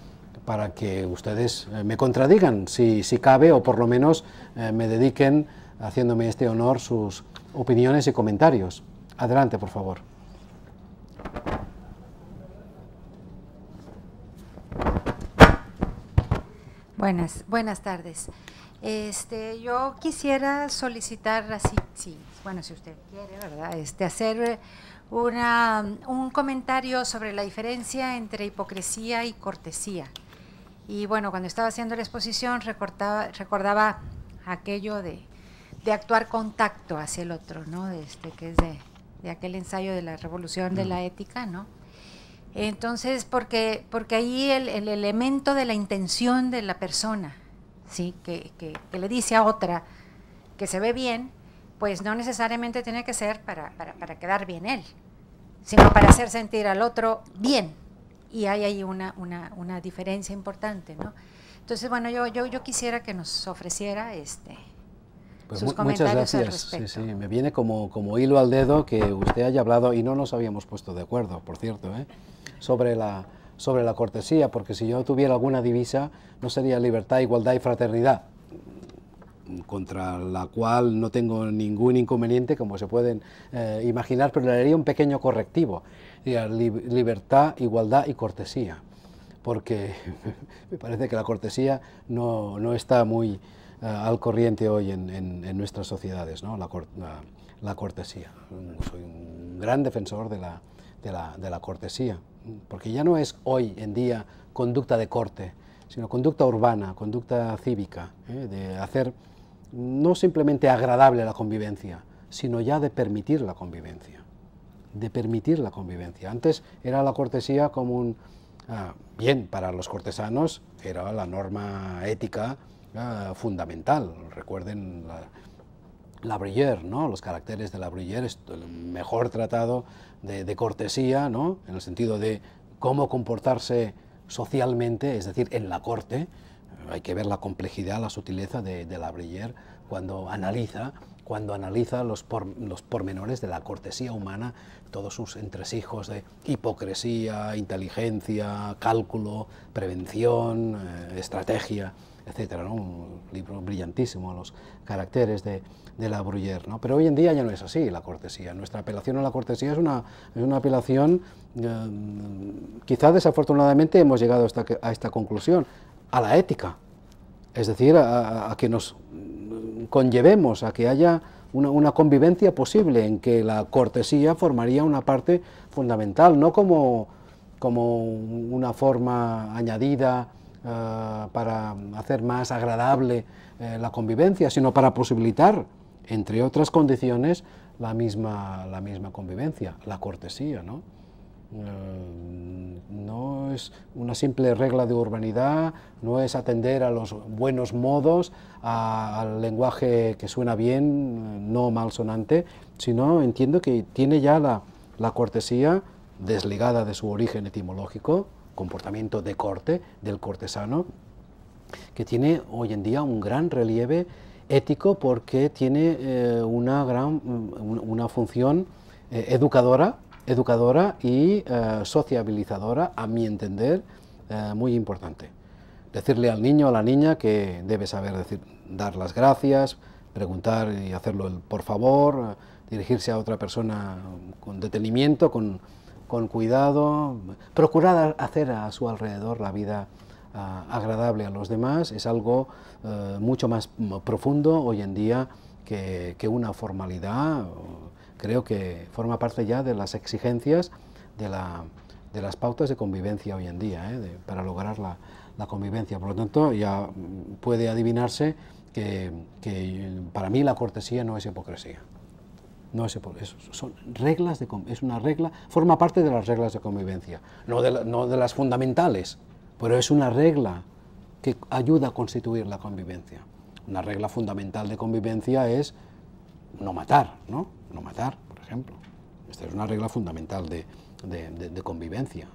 para que ustedes eh, me contradigan si, cabe o por lo menos eh, me dediquen haciéndome este honor sus opiniones y comentarios. Adelante, por favor.
Buenas, buenas tardes. Este, yo quisiera solicitar, así, sí, bueno, si usted quiere, ¿verdad? Este, hacer eh, una, un comentario sobre la diferencia entre hipocresía y cortesía. Y bueno, cuando estaba haciendo la exposición recordaba, recordaba aquello de, actuar con tacto hacia el otro, ¿no? Este, que es de, de aquel ensayo de la revolución de la mm. ética, ¿no? Entonces, porque, ahí el, el elemento de la intención de la persona, ¿sí? Que, le dice a otra que se ve bien, pues no necesariamente tiene que ser para, para, quedar bien él, sino para hacer sentir al otro bien. Y hay ahí una, una, diferencia importante, ¿no? Entonces, bueno, yo, yo, quisiera que nos ofreciera este,
pues muchas gracias. Sí, sí, me viene como, como hilo al dedo que usted haya hablado y no nos habíamos puesto de acuerdo, por cierto. ¿eh? sobre la, sobre la cortesía, porque si yo tuviera alguna divisa no sería libertad, igualdad y fraternidad, contra la cual no tengo ningún inconveniente, como se pueden eh, imaginar, pero le haría un pequeño correctivo, libertad, igualdad y cortesía, porque me parece que la cortesía no, no está muy eh, al corriente hoy en, en, nuestras sociedades, ¿no? la, la, cortesía. Soy un gran defensor de la, de la de cortesía porque ya no es hoy en día conducta de corte, sino conducta urbana, conducta cívica, ¿eh? de hacer no simplemente agradable la convivencia, sino ya de permitir la convivencia, de permitir la convivencia. Antes era la cortesía como un, ah, bien, para los cortesanos era la norma ética ah, fundamental, recuerden la, la Bruyère, ¿no? los caracteres de La Bruyère, es el mejor tratado de, cortesía, ¿no? en el sentido de cómo comportarse socialmente, es decir, en la corte. Hay que ver la complejidad, la sutileza de, La Bruyère cuando analiza cuando analiza los, pormenores de la cortesía humana, todos sus entresijos de hipocresía, inteligencia, cálculo, prevención, eh, estrategia, etc. Un libro brillantísimo, los caracteres de, de la Bruyère, ¿no? Pero hoy en día ya no es así la cortesía. Nuestra apelación a la cortesía es una, es una apelación, eh, quizás desafortunadamente hemos llegado a esta conclusión, a la ética. Es decir, a, que nos conllevemos, a que haya una, convivencia posible en que la cortesía formaría una parte fundamental, no como, como una forma añadida eh, para hacer más agradable eh, la convivencia, sino para posibilitar entre otras condiciones, la misma, la misma convivencia, la cortesía, ¿no? Eh, no es una simple regla de urbanidad, no es atender a los buenos modos, al lenguaje que suena bien, no malsonante, sino entiendo que tiene ya la, la cortesía desligada de su origen etimológico, comportamiento de corte del cortesano, que tiene hoy en día un gran relieve ético porque tiene eh, una gran una función eh, educadora, educadora y eh, sociabilizadora, a mi entender, muy importante. Decirle al niño o a la niña que debe saber decir, dar las gracias, preguntar y hacerlo el por favor, dirigirse a otra persona con detenimiento, con, con cuidado, procurar hacer a su alrededor la vida agradable a los demás, es algo eh, mucho más profundo hoy en día que, una formalidad, creo que forma parte ya de las exigencias de, las pautas de convivencia hoy en día, eh, para lograr la, convivencia. Por lo tanto, ya puede adivinarse que, para mí la cortesía no es hipocresía. No es, son reglas de, es una regla, forma parte de las reglas de convivencia, de, no de las fundamentales, pero es una regla que ayuda a constituir la convivencia. Una regla fundamental de convivencia es no matar, ¿no? No matar, por ejemplo. Esta es una regla fundamental de, convivencia.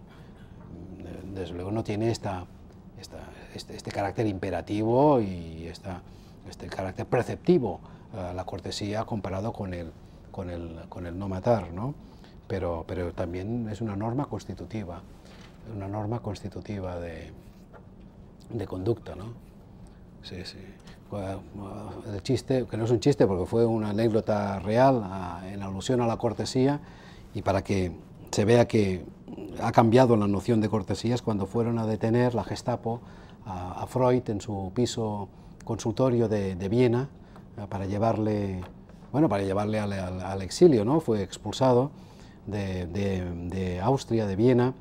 Desde luego no tiene este, este, carácter imperativo y este carácter preceptivo, a eh, la cortesía comparado con el, no matar, ¿no? pero también es una norma constitutiva una norma constitutiva de, conducta, ¿no? Sí, sí. Uh, el chiste, que no es un chiste porque fue una anécdota real uh, en alusión a la cortesía y para que se vea que ha cambiado la noción de cortesías cuando fueron a detener la Gestapo a, Freud en su piso consultorio de, Viena uh, para llevarle, bueno, para llevarle al, exilio, ¿no? Fue expulsado de Austria, de Viena,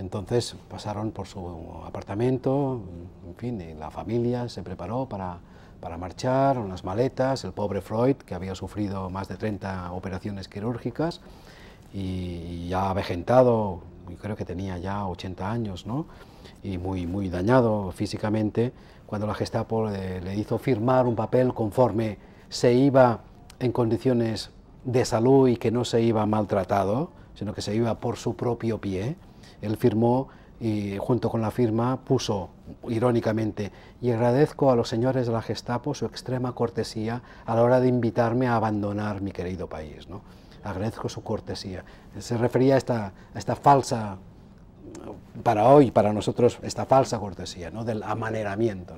entonces pasaron por su apartamento, en fin, la familia se preparó para, para marchar, unas maletas, el pobre Freud, que había sufrido más de 30 operaciones quirúrgicas y ya avejentado, creo que tenía ya 80 años, ¿no? y muy, muy dañado físicamente, cuando la Gestapo le hizo firmar un papel conforme se iba en condiciones de salud y que no se iba maltratado, sino que se iba por su propio pie, él firmó y junto con la firma puso irónicamente y agradezco a los señores de la Gestapo su extrema cortesía a la hora de invitarme a abandonar mi querido país. ¿no? Agradezco su cortesía. Se refería a esta, esta falsa, para hoy, para nosotros, esta falsa cortesía ¿no? del amaneramiento.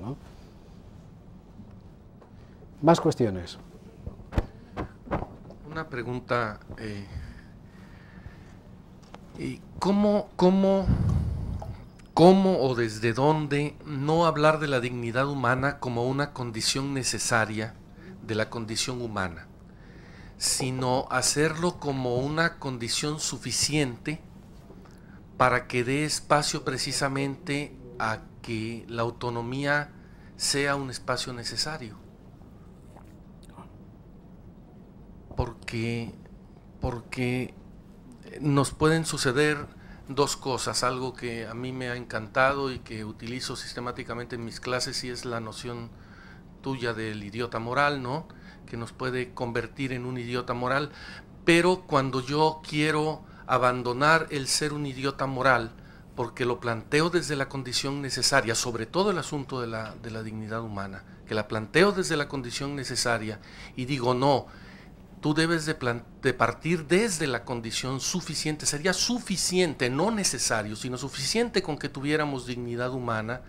Más cuestiones.
Una pregunta eh,
¿Cómo, cómo,
cómo o desde dónde no hablar de la dignidad humana como una condición necesaria de la condición humana, sino hacerlo como una condición suficiente para que dé espacio precisamente a que la autonomía sea un espacio necesario? Porque, porque nos pueden suceder dos cosas, algo que a mí me ha encantado y que utilizo sistemáticamente en mis clases y es la noción tuya del idiota moral, ¿no? Que nos puede convertir en un idiota moral, pero cuando yo quiero abandonar el ser un idiota moral, porque lo planteo desde la condición necesaria, sobre todo el asunto de la, de la dignidad humana, que la planteo desde la condición necesaria y digo, no, tú debes de, partir desde la condición suficiente. Sería suficiente, no necesario, sino suficiente con que tuviéramos dignidad humana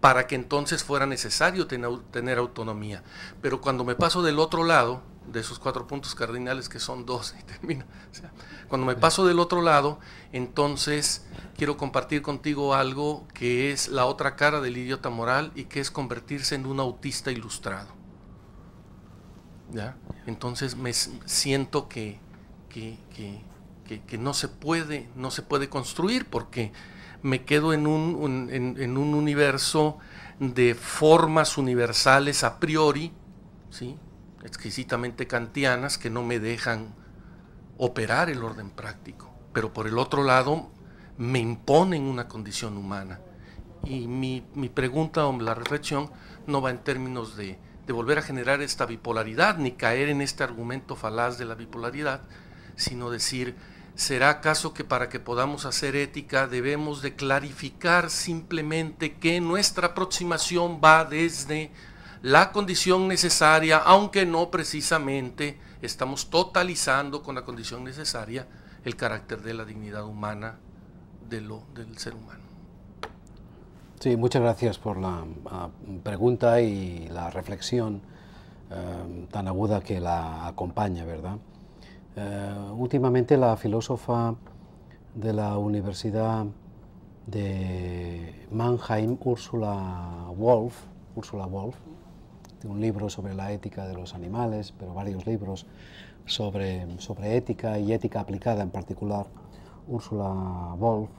para que entonces fuera necesario tener autonomía. Pero cuando me paso del otro lado, de esos cuatro puntos cardinales que son dos y termina, cuando me paso del otro lado, entonces quiero compartir contigo algo que es la otra cara del idiota moral y que es convertirse en un autista ilustrado. Entonces me siento que, no, se puede, no se puede construir porque me quedo en un, universo de formas universales a priori, ¿sí? exquisitamente kantianas, que no me dejan operar el orden práctico. Pero por el otro lado, me imponen una condición humana. Y mi, mi pregunta o la reflexión no va en términos de, de volver a generar esta bipolaridad, ni caer en este argumento falaz de la bipolaridad, sino decir, ¿será acaso que para que podamos hacer ética debemos de clarificar simplemente que nuestra aproximación va desde la condición necesaria, aunque no precisamente estamos totalizando con la condición necesaria el carácter de la dignidad humana de lo, del ser humano?
Sí, muchas gracias por la ah, pregunta y la reflexión eh, tan aguda que la acompaña, ¿verdad? Eh, últimamente la filósofa de la Universidad de Mannheim, Ursula Wolf, Ursula Wolf, un libro sobre la ética de los animales, pero varios libros sobre, sobre ética y ética aplicada en particular, Ursula Wolf,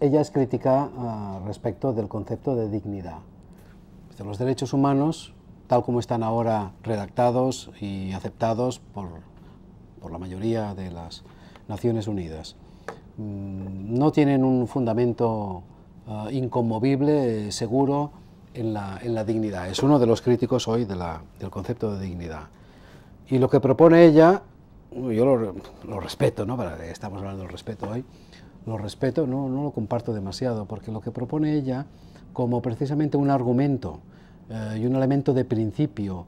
ella es crítica ah, respecto del concepto de dignidad. de los derechos humanos, tal como están ahora redactados y aceptados por, por la mayoría de las Naciones Unidas, mm, no tienen un fundamento ah, inconmovible, eh, seguro, en la, en la, dignidad. Es uno de los críticos hoy del concepto de dignidad. Y lo que propone ella, yo lo, respeto, ¿no? estamos hablando del respeto hoy, lo respeto, no, lo comparto demasiado, porque lo que propone ella como precisamente un argumento eh, y un elemento de principio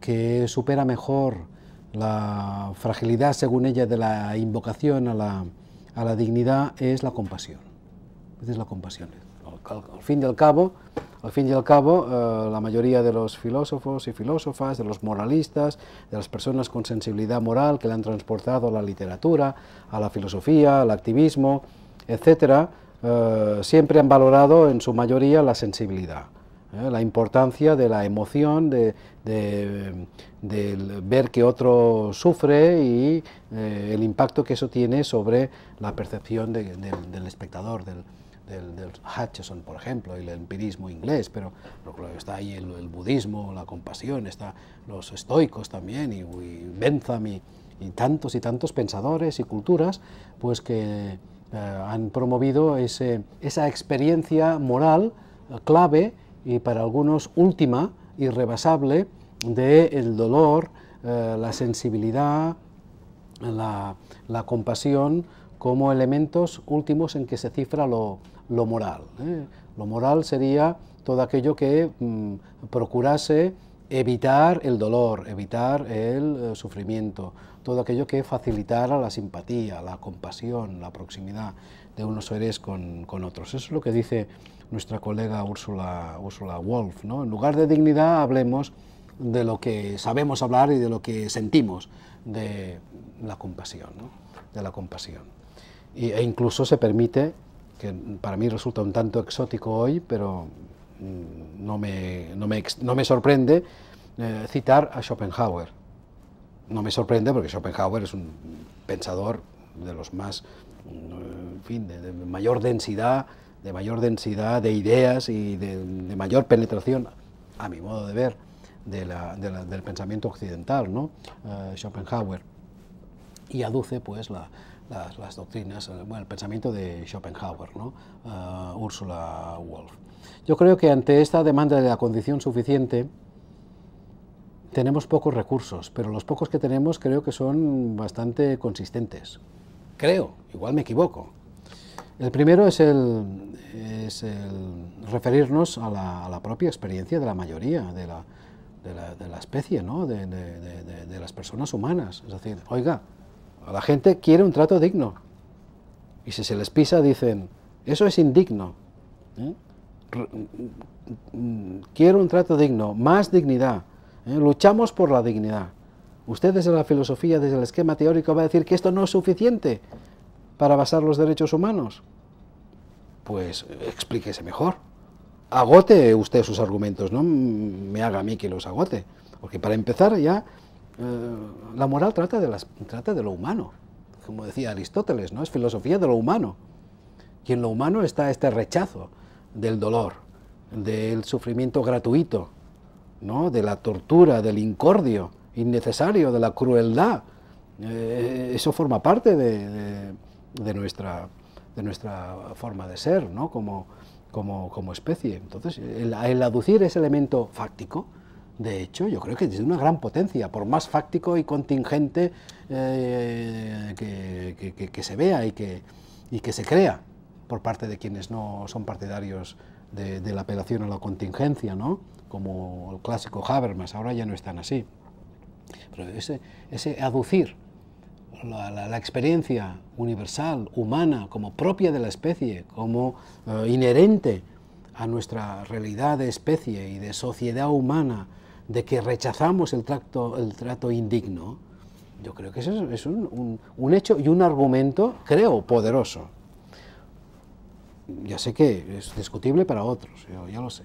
que supera mejor la fragilidad, según ella, de la invocación a la, dignidad es la compasión. Es la compasión. Al, fin y al cabo, al fin y al cabo, eh, la mayoría de los filósofos y filósofas, de los moralistas, de las personas con sensibilidad moral que le han transportado a la literatura, a la filosofía, al activismo, etcétera, eh, siempre han valorado en su mayoría la sensibilidad, eh, la importancia de la emoción, de, ver que otro sufre y eh, el impacto que eso tiene sobre la percepción del, espectador, del, Hutchison, por ejemplo, el empirismo inglés, pero, está ahí el, budismo, la compasión, está los estoicos también, y, Bentham, y, tantos y tantos pensadores y culturas, pues que eh, han promovido esa experiencia moral clave y para algunos última, irrebasable, de el dolor, eh, la sensibilidad, la, compasión como elementos últimos en que se cifra lo, moral. ¿eh? Lo moral sería todo aquello que mm, procurase evitar el dolor, evitar el sufrimiento, todo aquello que facilitara la simpatía, la compasión, la proximidad de unos seres con, otros. Eso es lo que dice nuestra colega Úrsula, Wolf. ¿no? En lugar de dignidad hablemos de lo que sabemos hablar y de lo que sentimos, de la compasión. De la compasión. e incluso se permite, que para mí resulta un tanto exótico hoy, pero mm, no me, no me, sorprende, eh, citar a Schopenhauer no me sorprende porque Schopenhauer es un pensador de los más, fin, de, mayor densidad, de mayor densidad de ideas y de, mayor penetración, a mi modo de ver, del pensamiento occidental, ¿no? Eh, Schopenhauer. Y aduce, pues, las, doctrinas, eh, el pensamiento de Schopenhauer, ¿no? Eh, Ursula Wolf. Yo creo que ante esta demanda de la condición suficiente, tenemos pocos recursos, pero los pocos que tenemos creo que son bastante consistentes. Creo, igual me equivoco. El primero es el, referirnos a la, propia experiencia de la mayoría, de la, especie, ¿no? de, las personas humanas. Es decir, oiga, la gente quiere un trato digno. Y si se les pisa dicen, eso es indigno. ¿Eh? Mm, mm, quiero un trato digno, más dignidad. ¿eh? luchamos por la dignidad. Usted desde la filosofía, desde el esquema teórico, va a decir que esto no es suficiente para basar los derechos humanos. Pues explíquese mejor. Agote usted sus argumentos, no me haga a mí que los agote. Porque para empezar ya, eh, la moral trata de, las, trata de lo humano. Como decía Aristóteles, ¿no? es filosofía de lo humano. Y en lo humano está este rechazo del dolor, del sufrimiento gratuito, de la tortura, del incordio innecesario, de la crueldad. Eh, eso forma parte de, nuestra, forma de ser como, especie. Entonces, el, aducir ese elemento fáctico, de hecho, yo creo que es una gran potencia, por más fáctico y contingente eh, que, se vea y que, se crea por parte de quienes no son partidarios de, la apelación a la contingencia, como el clásico Habermas, ahora ya no están así. Pero ese, ese aducir la, experiencia universal, humana, como propia de la especie, como eh, inherente a nuestra realidad de especie y de sociedad humana, de que rechazamos el, el trato indigno, yo creo que eso es un, un, hecho y un argumento, creo, poderoso. Ya sé que es discutible para otros, yo ya lo sé.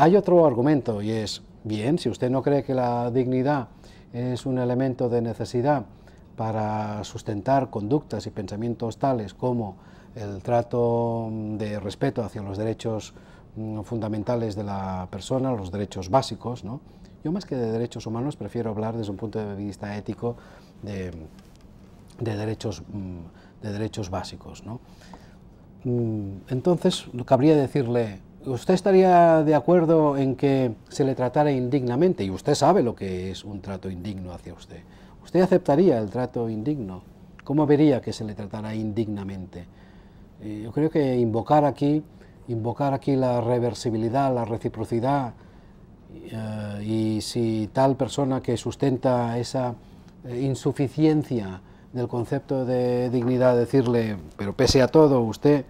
Hay otro argumento y es, bien, si usted no cree que la dignidad es un elemento de necesidad para sustentar conductas y pensamientos tales como el trato mm, de respeto hacia los derechos mm, fundamentales de la persona, los derechos básicos, Yo más que de derechos humanos prefiero hablar desde un punto de vista ético de, derechos, mm, de derechos básicos. Entonces, cabría decirle, ¿Usted estaría de acuerdo en que se le tratara indignamente? Y usted sabe lo que es un trato indigno hacia usted. ¿Usted aceptaría el trato indigno? ¿Cómo vería que se le tratara indignamente? Eh, yo creo que invocar aquí, invocar aquí la reversibilidad, la reciprocidad, eh, y si tal persona que sustenta esa eh, insuficiencia del concepto de dignidad, decirle, pero pese a todo, usted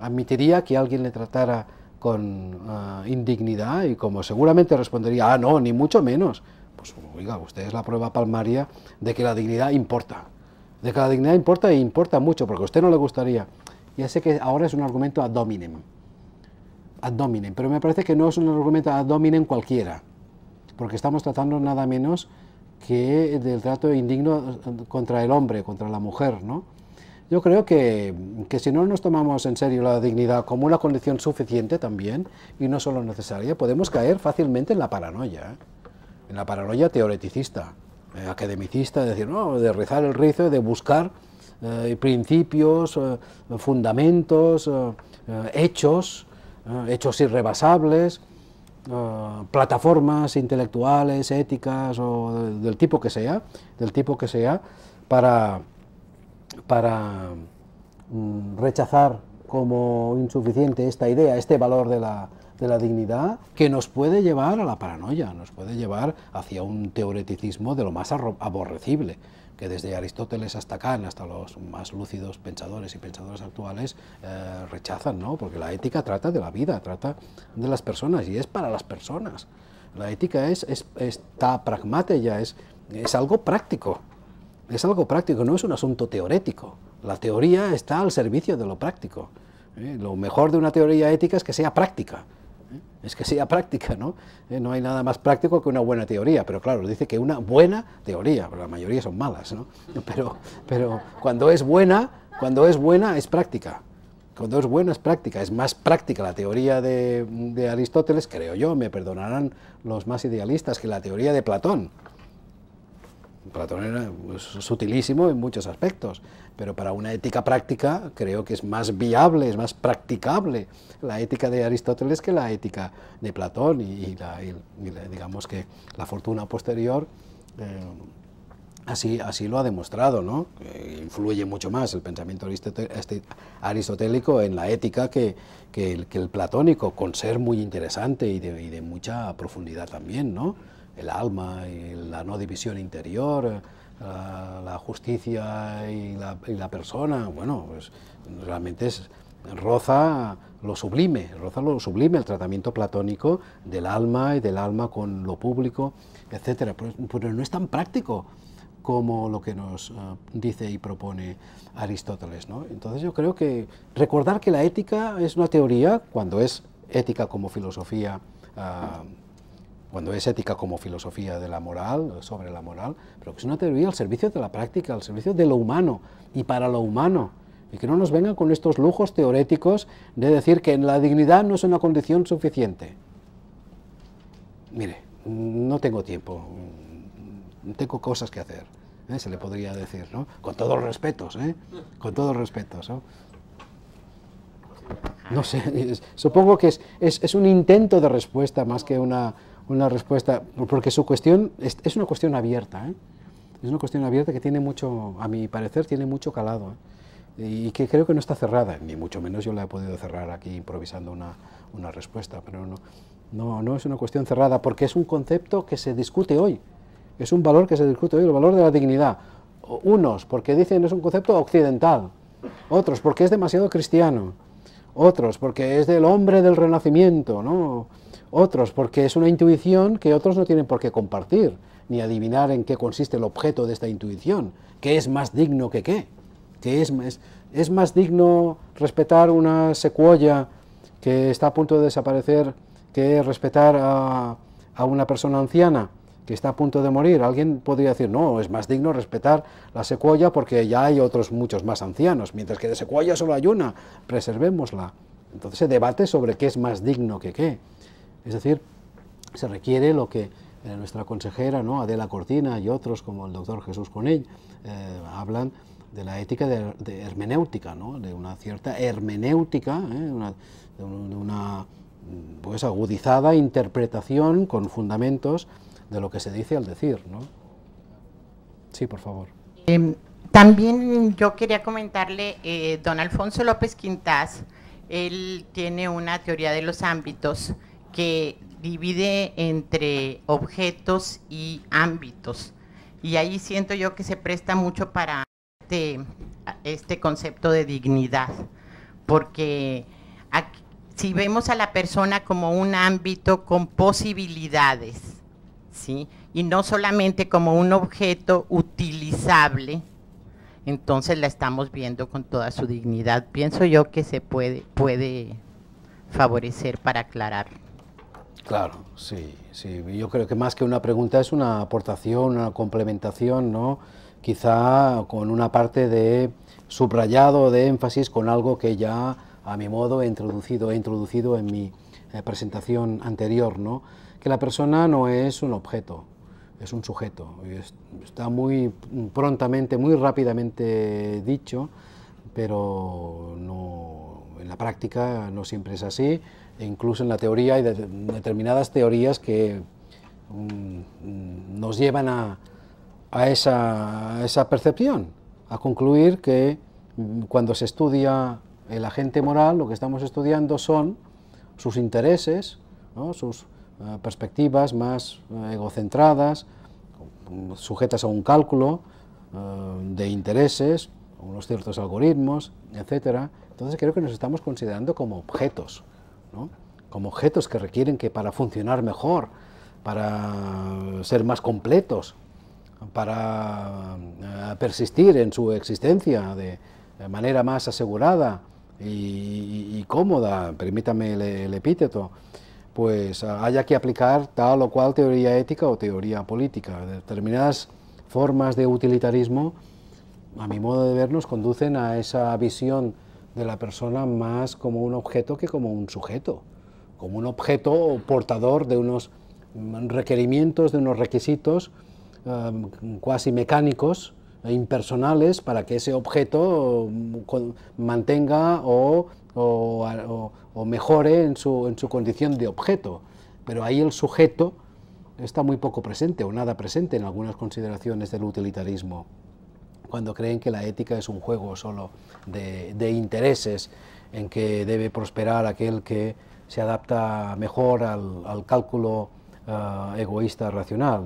admitiría que alguien le tratara con ah, indignidad y como seguramente respondería, ah, no, ni mucho menos. Pues oiga, usted es la prueba palmaria de que la dignidad importa, de que la dignidad importa e importa mucho, porque a usted no le gustaría. Ya sé que ahora es un argumento ad hominem, ad hominem, pero me parece que no es un argumento ad hominem cualquiera, porque estamos tratando nada menos que del trato indigno contra el hombre, contra la mujer, ¿no? Yo creo que, si no nos tomamos en serio la dignidad como una condición suficiente también, y no solo necesaria, podemos caer fácilmente en la paranoia, ¿eh? en la paranoia teoreticista, eh, academicista, de decir, no, de rizar el rizo, de buscar eh, principios, fundamentos, hechos, hechos irrebasables, plataformas intelectuales, éticas o del tipo que sea, del tipo que sea, para para mm, rechazar como insuficiente esta idea, este valor de la, dignidad, que nos puede llevar a la paranoia, nos puede llevar hacia un teoreticismo de lo más aborrecible que desde Aristóteles hasta Kant, hasta los más lúcidos pensadores y pensadoras actuales, eh, rechazan, ¿no? Porque la ética trata de la vida, trata de las personas y es para las personas. La ética es, está pragmática, es, es algo práctico es algo práctico, no es un asunto teórico La teoría está al servicio de lo práctico. ¿eh? Lo mejor de una teoría ética es que sea práctica. ¿eh? Es que sea práctica, ¿no? ¿Eh? No hay nada más práctico que una buena teoría, pero claro, dice que una buena teoría, la mayoría son malas, ¿no? Pero, pero cuando es buena, cuando es buena es práctica. Cuando es buena es práctica, es más práctica la teoría de, de Aristóteles, creo yo, me perdonarán los más idealistas, que la teoría de Platón. Platón era, sutilísimo pues, en muchos aspectos, pero para una ética práctica creo que es más viable, es más practicable la ética de Aristóteles que la ética de Platón y, digamos que la fortuna posterior eh, así, así lo ha demostrado, ¿no? influye mucho más el pensamiento este, aristotélico en la ética que, el, platónico, con ser muy interesante y de, de mucha profundidad también, ¿no? el alma y la no división interior, eh, la, justicia y la, persona, bueno, pues realmente es, roza lo sublime, roza lo sublime el tratamiento platónico del alma y del alma con lo público, etc. Pues, pero, no es tan práctico como lo que nos eh, dice y propone Aristóteles. ¿no? Entonces yo creo que recordar que la ética es una teoría, cuando es ética como filosofía, ah, cuando es ética como filosofía de la moral, sobre la moral, pero que es una teoría al servicio de la práctica, al servicio de lo humano y para lo humano. Y que no nos vengan con estos lujos teoréticos de decir que la dignidad no es una condición suficiente. Mire, no tengo tiempo, tengo cosas que hacer, ¿eh? se le podría decir, ¿no? Con todos los respetos, ¿eh? Con todos los respetos, ¿no? sé, supongo que es un intento de respuesta más que una, una respuesta, porque su cuestión es, una cuestión abierta, ¿eh? es una cuestión abierta que tiene mucho, a mi parecer, tiene mucho calado ¿eh? y que creo que no está cerrada, ni mucho menos yo la he podido cerrar aquí improvisando una, una respuesta, pero no, no, no es una cuestión cerrada porque es un concepto que se discute hoy, es un valor que se discute hoy, el valor de la dignidad. Unos porque dicen es un concepto occidental, otros porque es demasiado cristiano, otros porque es del hombre del renacimiento, ¿no? otros, porque es una intuición que otros no tienen por qué compartir, ni adivinar en qué consiste el objeto de esta intuición, qué es más digno que qué, que es, más digno respetar una secuoya que está a punto de desaparecer que respetar a, a una persona anciana que está a punto de morir. Alguien podría decir, no, es más digno respetar la secuoya porque ya hay otros muchos más ancianos, mientras que de secuoya solo hay una, preservémosla. Entonces se debate sobre qué es más digno que qué. Es decir, se requiere lo que eh, nuestra consejera ¿no? Adela Cortina y otros como el doctor Jesús Conell eh, hablan de la ética de, hermenéutica, ¿no? de una cierta hermenéutica, ¿eh? de, una, pues, agudizada interpretación con fundamentos de lo que se dice al decir. ¿no? Sí, por favor. Em, también yo quería comentarle, don Alfonso López Quintás, él tiene una teoría de los ámbitos que divide entre objetos y ámbitos. Y ahí siento yo que se presta mucho para este, este concepto de dignidad, porque si vemos a la persona como un ámbito con posibilidades, ¿sí? y no solamente como un objeto utilizable, entonces la estamos viendo con toda su dignidad. Pienso yo que se puede, puede favorecer para aclarar. Claro, sí, sí. Yo creo que más que una pregunta es una aportación, una complementación, Quizá con una parte de subrayado, de énfasis, con algo que ya a mi modo he introducido, he introducido en mi eh, presentación anterior, ¿no? Que la persona no es un objeto, es un sujeto. está muy prontamente, muy rápidamente dicho, pero no, en la práctica no siempre es así incluso en la teoría hay determinadas teorías que mm, mm, nos llevan a, esa, percepción, a concluir que mm, cuando se estudia el agente moral, lo que estamos estudiando son sus intereses, sus eh, perspectivas más eh, egocentradas, sujetas a un cálculo eh, de intereses, unos ciertos algoritmos, etcétera. Entonces creo que nos estamos considerando como objetos como objetos que requieren que para funcionar mejor, para ser más completos, para eh, persistir en su existencia de manera más asegurada y, cómoda, permítame el, epíteto, pues haya que aplicar tal o cual teoría ética o teoría política. Determinadas formas de utilitarismo, a mi modo de ver, nos conducen a esa visión de la persona más como un objeto que como un sujeto, como un objeto portador de unos requerimientos, de unos requisitos um, cuasi mecánicos e impersonales para que ese objeto um, mantenga o, mejore su, en su, condición de objeto. Pero ahí el sujeto está muy poco presente o nada presente en algunas consideraciones del utilitarismo cuando creen que la ética es un juego solo de, intereses en que debe prosperar aquel que se adapta mejor al, cálculo eh, egoísta racional.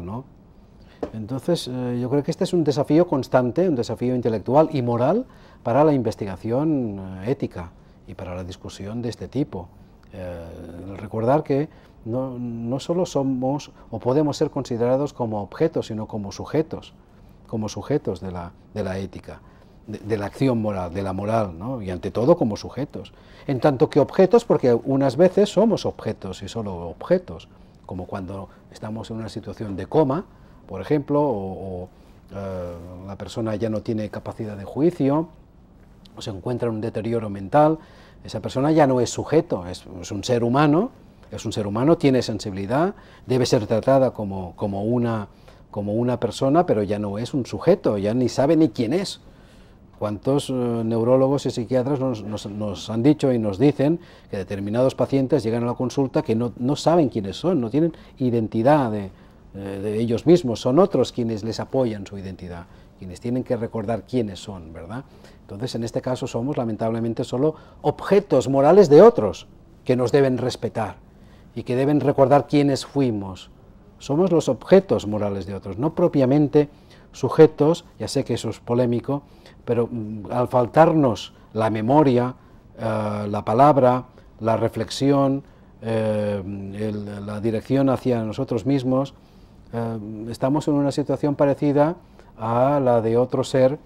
Entonces, eh, yo creo que este es un desafío constante, un desafío intelectual y moral para la investigación eh, ética y para la discusión de este tipo. recordar que no, solo somos o podemos ser considerados como objetos, sino como sujetos como sujetos de la, ética, de, la acción moral, de la moral, y ante todo como sujetos. En tanto que objetos, porque unas veces somos objetos y solo objetos, como cuando estamos en una situación de coma, por ejemplo, o, eh, la persona ya no tiene capacidad de juicio, o se encuentra en un deterioro mental, esa persona ya no es sujeto, es, un ser humano, es un ser humano, tiene sensibilidad, debe ser tratada como, como una como una persona, pero ya no es un sujeto, ya ni sabe ni quién es. ¿Cuántos eh, neurólogos y psiquiatras nos, han dicho y nos dicen que determinados pacientes llegan a la consulta que no, saben quiénes son, no tienen identidad de, eh, de ellos mismos, son otros quienes les apoyan su identidad, quienes tienen que recordar quiénes son, ¿verdad? Entonces, en este caso somos lamentablemente solo objetos morales de otros que nos deben respetar y que deben recordar quiénes fuimos somos los objetos morales de otros, no propiamente sujetos, ya sé que eso es polémico, pero mm, al faltarnos la memoria, eh, la palabra, la reflexión, eh, la dirección hacia nosotros mismos, eh, estamos en una situación parecida a la de otro ser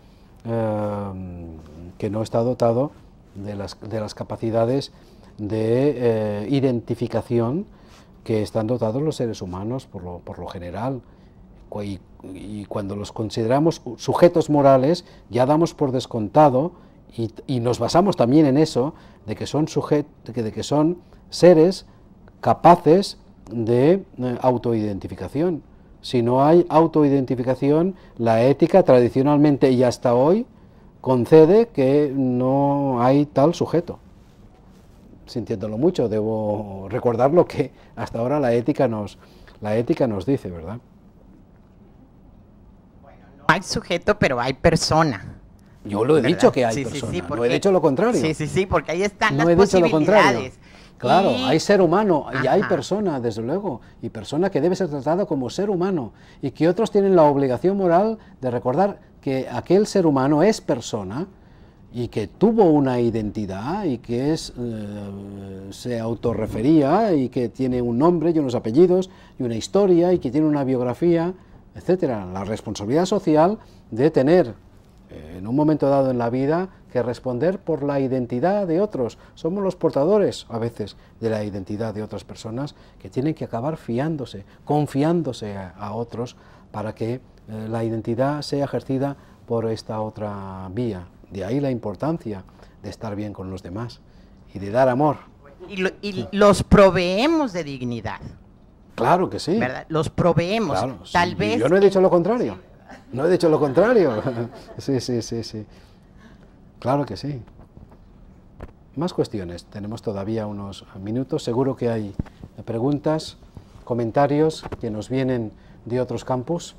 que no está dotado de las capacidades de identificación que están dotados los seres humanos por lo, por lo general. Y, cuando los consideramos sujetos morales, ya damos por descontado y, nos basamos también en eso, de que son, de que son seres capaces de eh, autoidentificación. Si no hay autoidentificación, la ética tradicionalmente y hasta hoy concede que no hay tal sujeto sintiéndolo mucho, debo recordar lo que hasta ahora la ética nos, la ética nos dice, ¿verdad? Bueno, no hay sujeto, pero hay persona. Yo lo he dicho que hay persona, no he dicho lo contrario. Sí, sí, sí, porque ahí están las posibilidades. Claro, hay ser humano y hay persona, desde luego, y persona que debe ser tratada como ser humano y que otros tienen la obligación moral de recordar que aquel ser humano es persona y que tuvo una identidad y que es, eh, se autorrefería y que tiene un nombre y unos apellidos y una historia y que tiene una biografía, etcétera. La responsabilidad social de tener eh, en un momento dado en la vida que responder por la identidad de otros. Somos los portadores a veces de la identidad de otras personas que tienen que acabar fiándose, confiándose a, otros para que eh, la identidad sea ejercida por esta otra vía. De ahí la importancia de estar bien con los demás y de dar amor. Y, los proveemos de dignidad. Claro que sí. Los proveemos. Tal Yo no he dicho lo contrario. No he dicho lo contrario. sí, sí, sí, sí. Claro que sí. Más cuestiones. Tenemos todavía unos minutos. Seguro que hay preguntas, comentarios que nos vienen de otros campus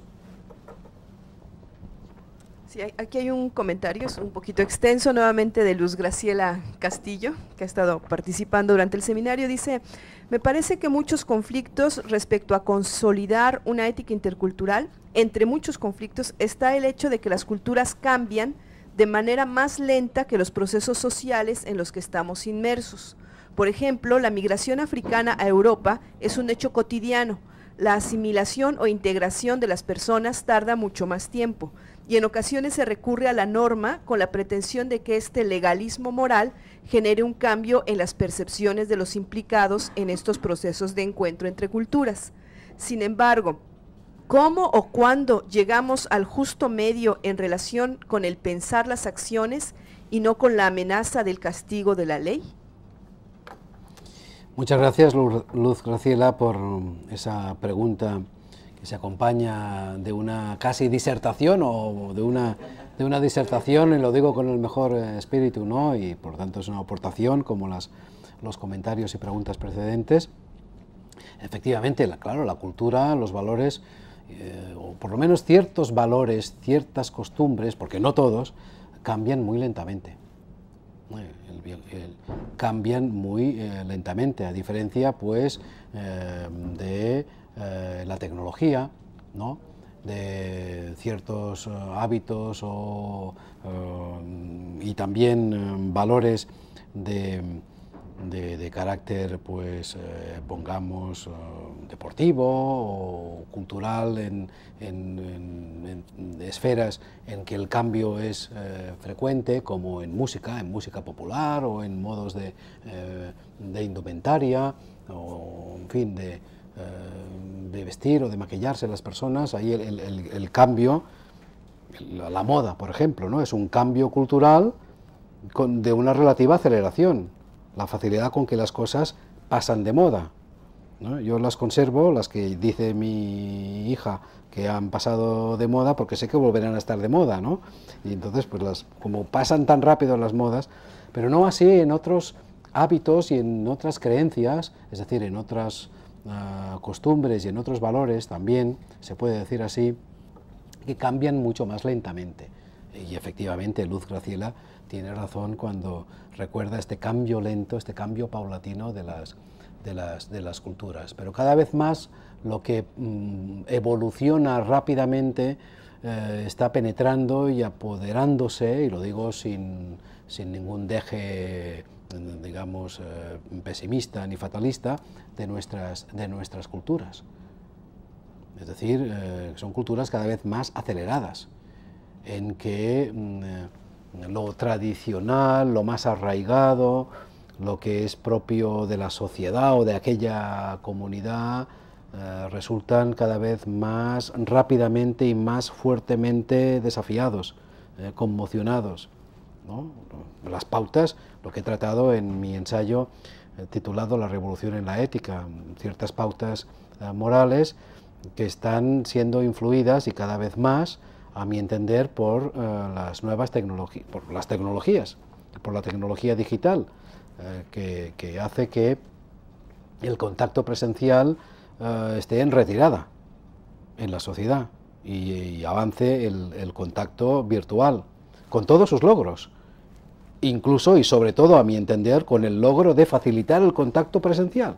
aquí hay un comentario, es un poquito extenso, nuevamente de Luz Graciela Castillo, que ha estado participando durante el seminario. Dice, me parece que muchos conflictos respecto a consolidar una ética intercultural, entre muchos conflictos está el hecho de que las culturas cambian de manera más lenta que los procesos sociales en los que estamos inmersos. Por ejemplo, la migración africana a Europa es un hecho cotidiano. La asimilación o integración de las personas tarda mucho más tiempo y en ocasiones se recurre a la norma con la pretensión de que este legalismo moral genere un cambio en las percepciones de los implicados en estos procesos de encuentro entre culturas. Sin embargo, ¿cómo o cuándo llegamos al justo medio en relación con el pensar las acciones y no con la amenaza del castigo de la ley? Muchas gracias, Luz Graciela, por esa pregunta se acompaña de una casi disertación o de una, de una disertación, y lo digo con el mejor eh, espíritu, ¿no? y por tanto es una aportación, como las, los comentarios y preguntas precedentes. Efectivamente, claro, la cultura, los valores, eh, o por lo menos ciertos valores, ciertas costumbres, porque no todos, cambian muy lentamente. cambian muy eh, lentamente, a diferencia pues de eh, la tecnología, de ciertos eh, hábitos eh, y también valores de, carácter, pues pongamos, deportivo o cultural en, esferas en que el cambio es frecuente, como en música, en música popular o en modos de, de indumentaria o, en fin, de, eh, de vestir o de maquillarse las personas, ahí el, cambio, la moda, por ejemplo, ¿no? es un cambio cultural con, de una relativa aceleración, la facilidad con que las cosas pasan de moda. Yo las conservo, las que dice mi hija que han pasado de moda, porque sé que volverán a estar de moda, Y entonces, pues las, como pasan tan rápido las modas, pero no así en otros hábitos y en otras creencias, es decir, en otras costumbres y en otros valores también, se puede decir así, que cambian mucho más lentamente. Y efectivamente, Luz Graciela tiene razón cuando recuerda este cambio lento, este cambio paulatino de las, de las, de las culturas. Pero cada vez más lo que mm, evoluciona rápidamente eh, está penetrando y apoderándose, y lo digo sin, sin ningún deje digamos, eh, pesimista ni fatalista de nuestras, de nuestras culturas. Es decir, eh, son culturas cada vez más aceleradas, en que mm, eh, lo tradicional, lo más arraigado, lo que es propio de la sociedad o de aquella comunidad, resultan cada vez más rápidamente y más fuertemente desafiados, conmocionados. Las pautas lo que he tratado en mi ensayo eh, titulado La revolución en la ética, ciertas pautas eh, morales que están siendo influidas y cada vez más, a mi entender, por eh, las nuevas tecnologías, por las tecnologías, por la tecnología digital, que, hace que el contacto presencial esté en retirada en la sociedad y, avance el, contacto virtual, con todos sus logros, incluso y sobre todo a mi entender con el logro de facilitar el contacto presencial.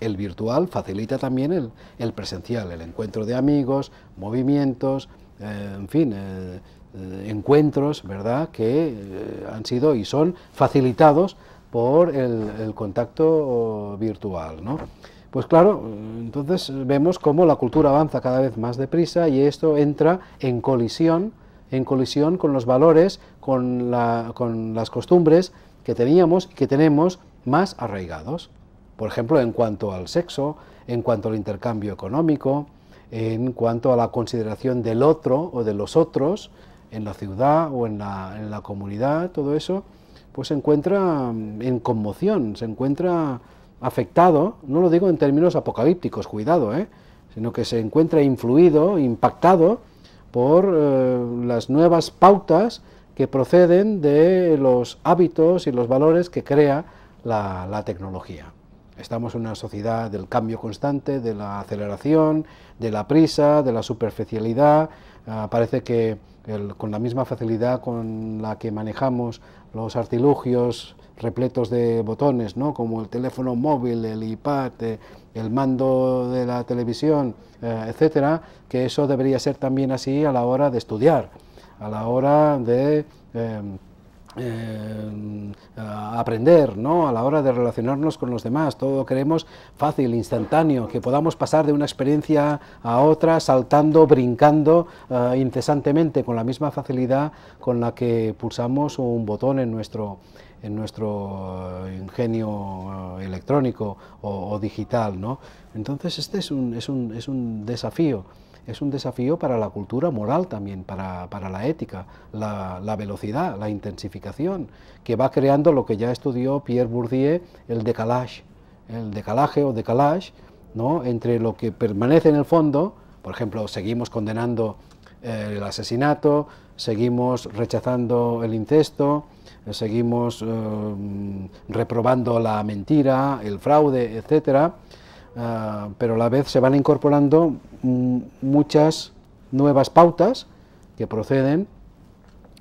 El virtual facilita también el, presencial, el encuentro de amigos, movimientos, eh, en fin, eh, eh, encuentros, ¿verdad?, que han sido y son facilitados por el, el contacto virtual, ¿no? Pues claro, entonces vemos cómo la cultura avanza cada vez más deprisa y esto entra en colisión en colisión con los valores, con, las costumbres que teníamos, y que tenemos más arraigados. Por ejemplo, en cuanto al sexo, en cuanto al intercambio económico, en cuanto a la consideración del otro o de los otros en la ciudad o en la, en la comunidad, todo eso, pues se encuentra mm, en conmoción, se encuentra afectado, no lo digo en términos apocalípticos, cuidado, ¿eh? sino que se encuentra influido, impactado por eh, las nuevas pautas que proceden de los hábitos y los valores que crea la, tecnología. Estamos en una sociedad del cambio constante, de la aceleración, de la prisa, de la superficialidad. Ah, parece que con la misma facilidad con la que manejamos los artilugios repletos de botones, ¿no? como el teléfono móvil, el iPad, eh, el mando de la televisión, eh, etcétera, que eso debería ser también así a la hora de estudiar, a la hora de em, em, aprender, ¿no? a la hora de relacionarnos con los demás. Todo queremos fácil, instantáneo, que podamos pasar de una experiencia a otra saltando, brincando eh, incesantemente, con la misma facilidad con la que pulsamos un botón en nuestro, en nuestro eh, ingenio eh, electrónico o, digital. ¿no? Entonces este es un, un, desafío es un desafío para la cultura moral también, para, la ética, la, velocidad, la intensificación, que va creando lo que ya estudió Pierre Bourdieu, el decalage, el decalaje o decalage, ¿no? entre lo que permanece en el fondo, por ejemplo, seguimos condenando eh, el asesinato, seguimos rechazando el incesto, eh, seguimos eh, reprobando la mentira, el fraude, etc. Eh, pero a la vez se van incorporando mm, muchas nuevas pautas que proceden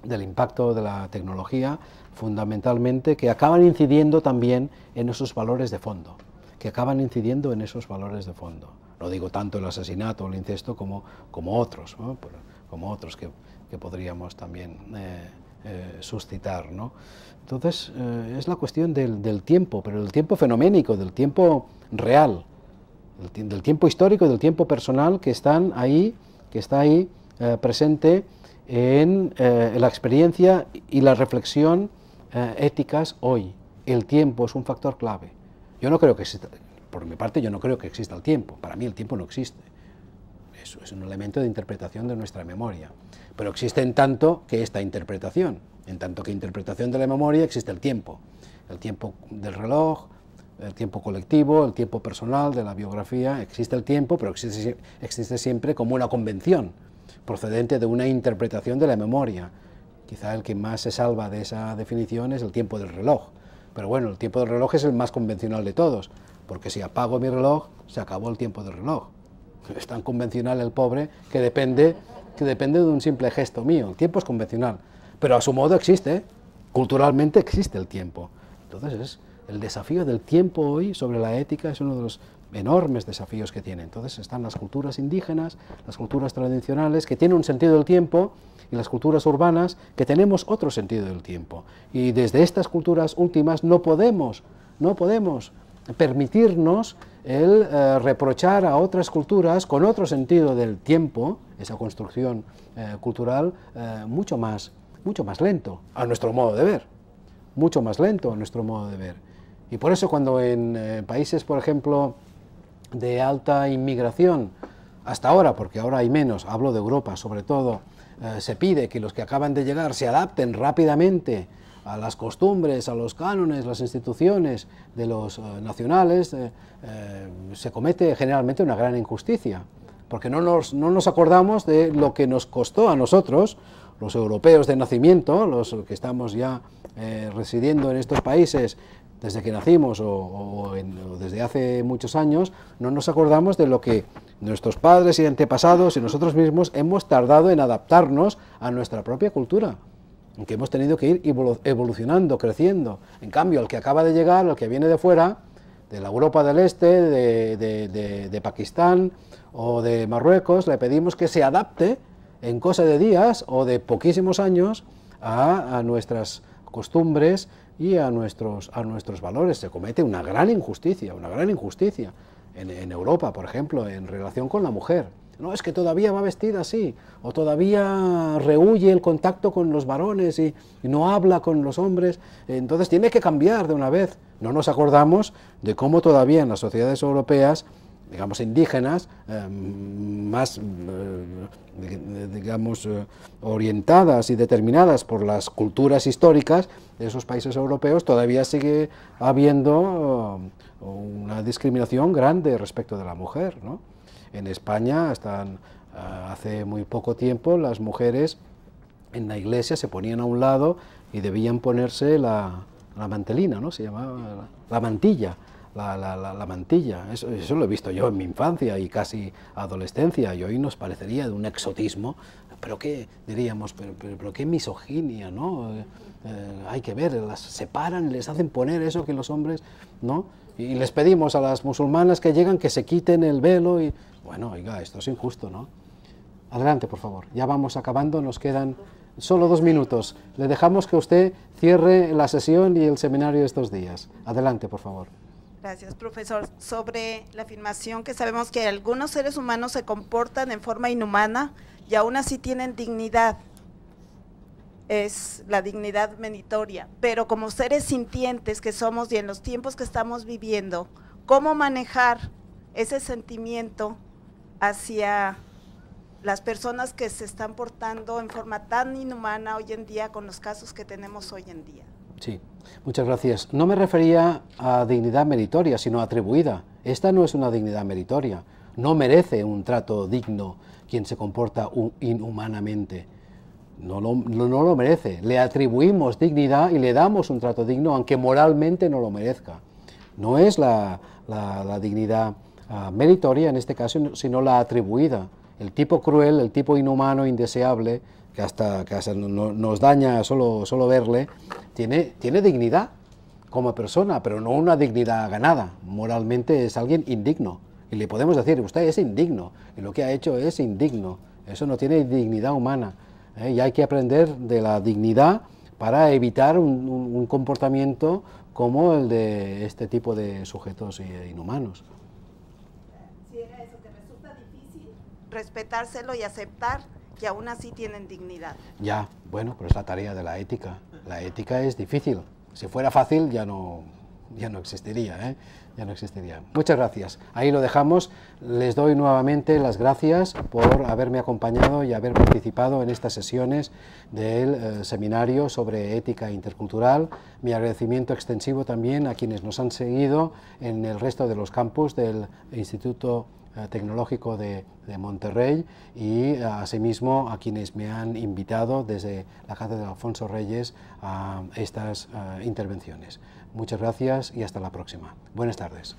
del impacto de la tecnología, fundamentalmente, que acaban incidiendo también en esos valores de fondo, que acaban incidiendo en esos valores de fondo. No digo tanto el asesinato o el incesto como, como otros, como otros que, podríamos también... Eh, suscitar. ¿no? Entonces, eh, es la cuestión del, tiempo, pero el tiempo fenoménico, del tiempo real, del, tiempo histórico, del tiempo personal que están ahí, que está ahí eh, presente en, la experiencia y la reflexión éticas hoy. El tiempo es un factor clave. Yo no creo que exista, por mi parte, yo no creo que exista el tiempo. Para mí el tiempo no existe es un elemento de interpretación de nuestra memoria. Pero existe en tanto que esta interpretación, en tanto que interpretación de la memoria existe el tiempo, el tiempo del reloj, el tiempo colectivo, el tiempo personal, de la biografía, existe el tiempo, pero existe, siempre como una convención procedente de una interpretación de la memoria. Quizá el que más se salva de esa definición es el tiempo del reloj, pero bueno, el tiempo del reloj es el más convencional de todos, porque si apago mi reloj, se acabó el tiempo del reloj es tan convencional el pobre que depende, que depende de un simple gesto mío. El tiempo es convencional, pero a su modo existe, ¿eh? culturalmente existe el tiempo. Entonces es el desafío del tiempo hoy sobre la ética es uno de los enormes desafíos que tiene. Entonces están las culturas indígenas, las culturas tradicionales, que tienen un sentido del tiempo, y las culturas urbanas, que tenemos otro sentido del tiempo. Y desde estas culturas últimas no podemos, no podemos permitirnos el eh, reprochar a otras culturas con otro sentido del tiempo, esa construcción eh, cultural, eh, mucho, más, mucho más lento a nuestro modo de ver, mucho más lento a nuestro modo de ver. Y por eso cuando en países, por ejemplo, de alta inmigración, hasta ahora, porque ahora hay menos, hablo de Europa sobre todo, se pide que los que acaban de llegar se adapten rápidamente a las costumbres, a los cánones, las instituciones de los eh, nacionales, eh, eh, se comete generalmente una gran injusticia, porque no nos, no nos acordamos de lo que nos costó a nosotros, los europeos de nacimiento, los que estamos ya residiendo en estos países desde que nacimos o, desde hace muchos años, no nos acordamos de lo que nuestros padres y antepasados y nosotros mismos hemos tardado en adaptarnos a nuestra propia cultura que hemos tenido que ir evolucionando, creciendo. En cambio, el que acaba de llegar, al que viene de fuera, de la Europa del Este, de, Pakistán o de Marruecos, le pedimos que se adapte en cosa de días o de poquísimos años a, nuestras costumbres y a nuestros, a nuestros valores. Se comete una gran injusticia, una gran injusticia en, en Europa, por ejemplo, en relación con la mujer. No, es que todavía va vestida así, o todavía rehuye el contacto con los varones y, no habla con los hombres, entonces tiene que cambiar de una vez. No nos acordamos de cómo todavía en las sociedades europeas, digamos indígenas, em, más, eh, digamos, eh, orientadas y determinadas por las culturas históricas de esos países europeos, todavía sigue habiendo oh, una discriminación grande respecto de la mujer, en España, hasta ah, hace muy poco tiempo, las mujeres en la iglesia se ponían a un lado y debían ponerse la, mantelina, ¿no? Se llamaba la, mantilla. La, mantilla. Eso, lo he visto yo en mi infancia y casi adolescencia, y hoy nos parecería de un exotismo, pero qué, diríamos, pero, qué misoginia, ¿no? Eh, eh, hay que ver, las separan, les hacen poner eso que los hombres, ¿no? Y les pedimos a las musulmanas que llegan que se quiten el velo y bueno, oiga, esto es injusto, ¿no? Adelante, por favor. Ya vamos acabando, nos quedan solo dos minutos. Le dejamos que usted cierre la sesión y el seminario de estos días. Adelante, por favor. Gracias, profesor. Sobre la afirmación que sabemos que algunos seres humanos se comportan en forma inhumana y aún así tienen dignidad. Es la dignidad menitoria, Pero como seres sintientes que somos y en los tiempos que estamos viviendo, ¿cómo manejar ese sentimiento hacia las personas que se están portando en forma tan inhumana hoy en día con los casos que tenemos hoy en día. Sí, muchas gracias. No me refería a dignidad meritoria, sino atribuida. Esta no es una dignidad meritoria. No merece un trato digno quien se comporta inhumanamente. No lo, no, lo merece. Le atribuimos dignidad y le damos un trato digno, aunque moralmente no lo merezca. No es la, la, la dignidad meritoria en este caso, sino la atribuida. El tipo cruel, el tipo inhumano, indeseable, que hasta, que nos daña solo, solo verle, tiene, tiene dignidad como persona, pero no una dignidad ganada. Moralmente es alguien indigno. Y le podemos decir, usted es indigno, y lo que ha hecho es indigno. Eso no tiene dignidad humana. ¿eh? Y hay que aprender de la dignidad para evitar un comportamiento como el de este tipo de sujetos eh, inhumanos.
respetárselo y aceptar que aún así tienen dignidad.
Ya, bueno, pero es la tarea de la ética. La ética es difícil. Si fuera fácil ya no, ya no existiría, ¿eh? ya no existiría. Muchas gracias. Ahí lo dejamos. Les doy nuevamente las gracias por haberme acompañado y haber participado en estas sesiones del eh, seminario sobre ética intercultural. Mi agradecimiento extensivo también a quienes nos han seguido en el resto de los campus del Instituto eh, tecnológico de, Monterrey y eh, asimismo a quienes me han invitado desde la Casa de Alfonso Reyes a estas eh, intervenciones. Muchas gracias y hasta la próxima. Buenas tardes.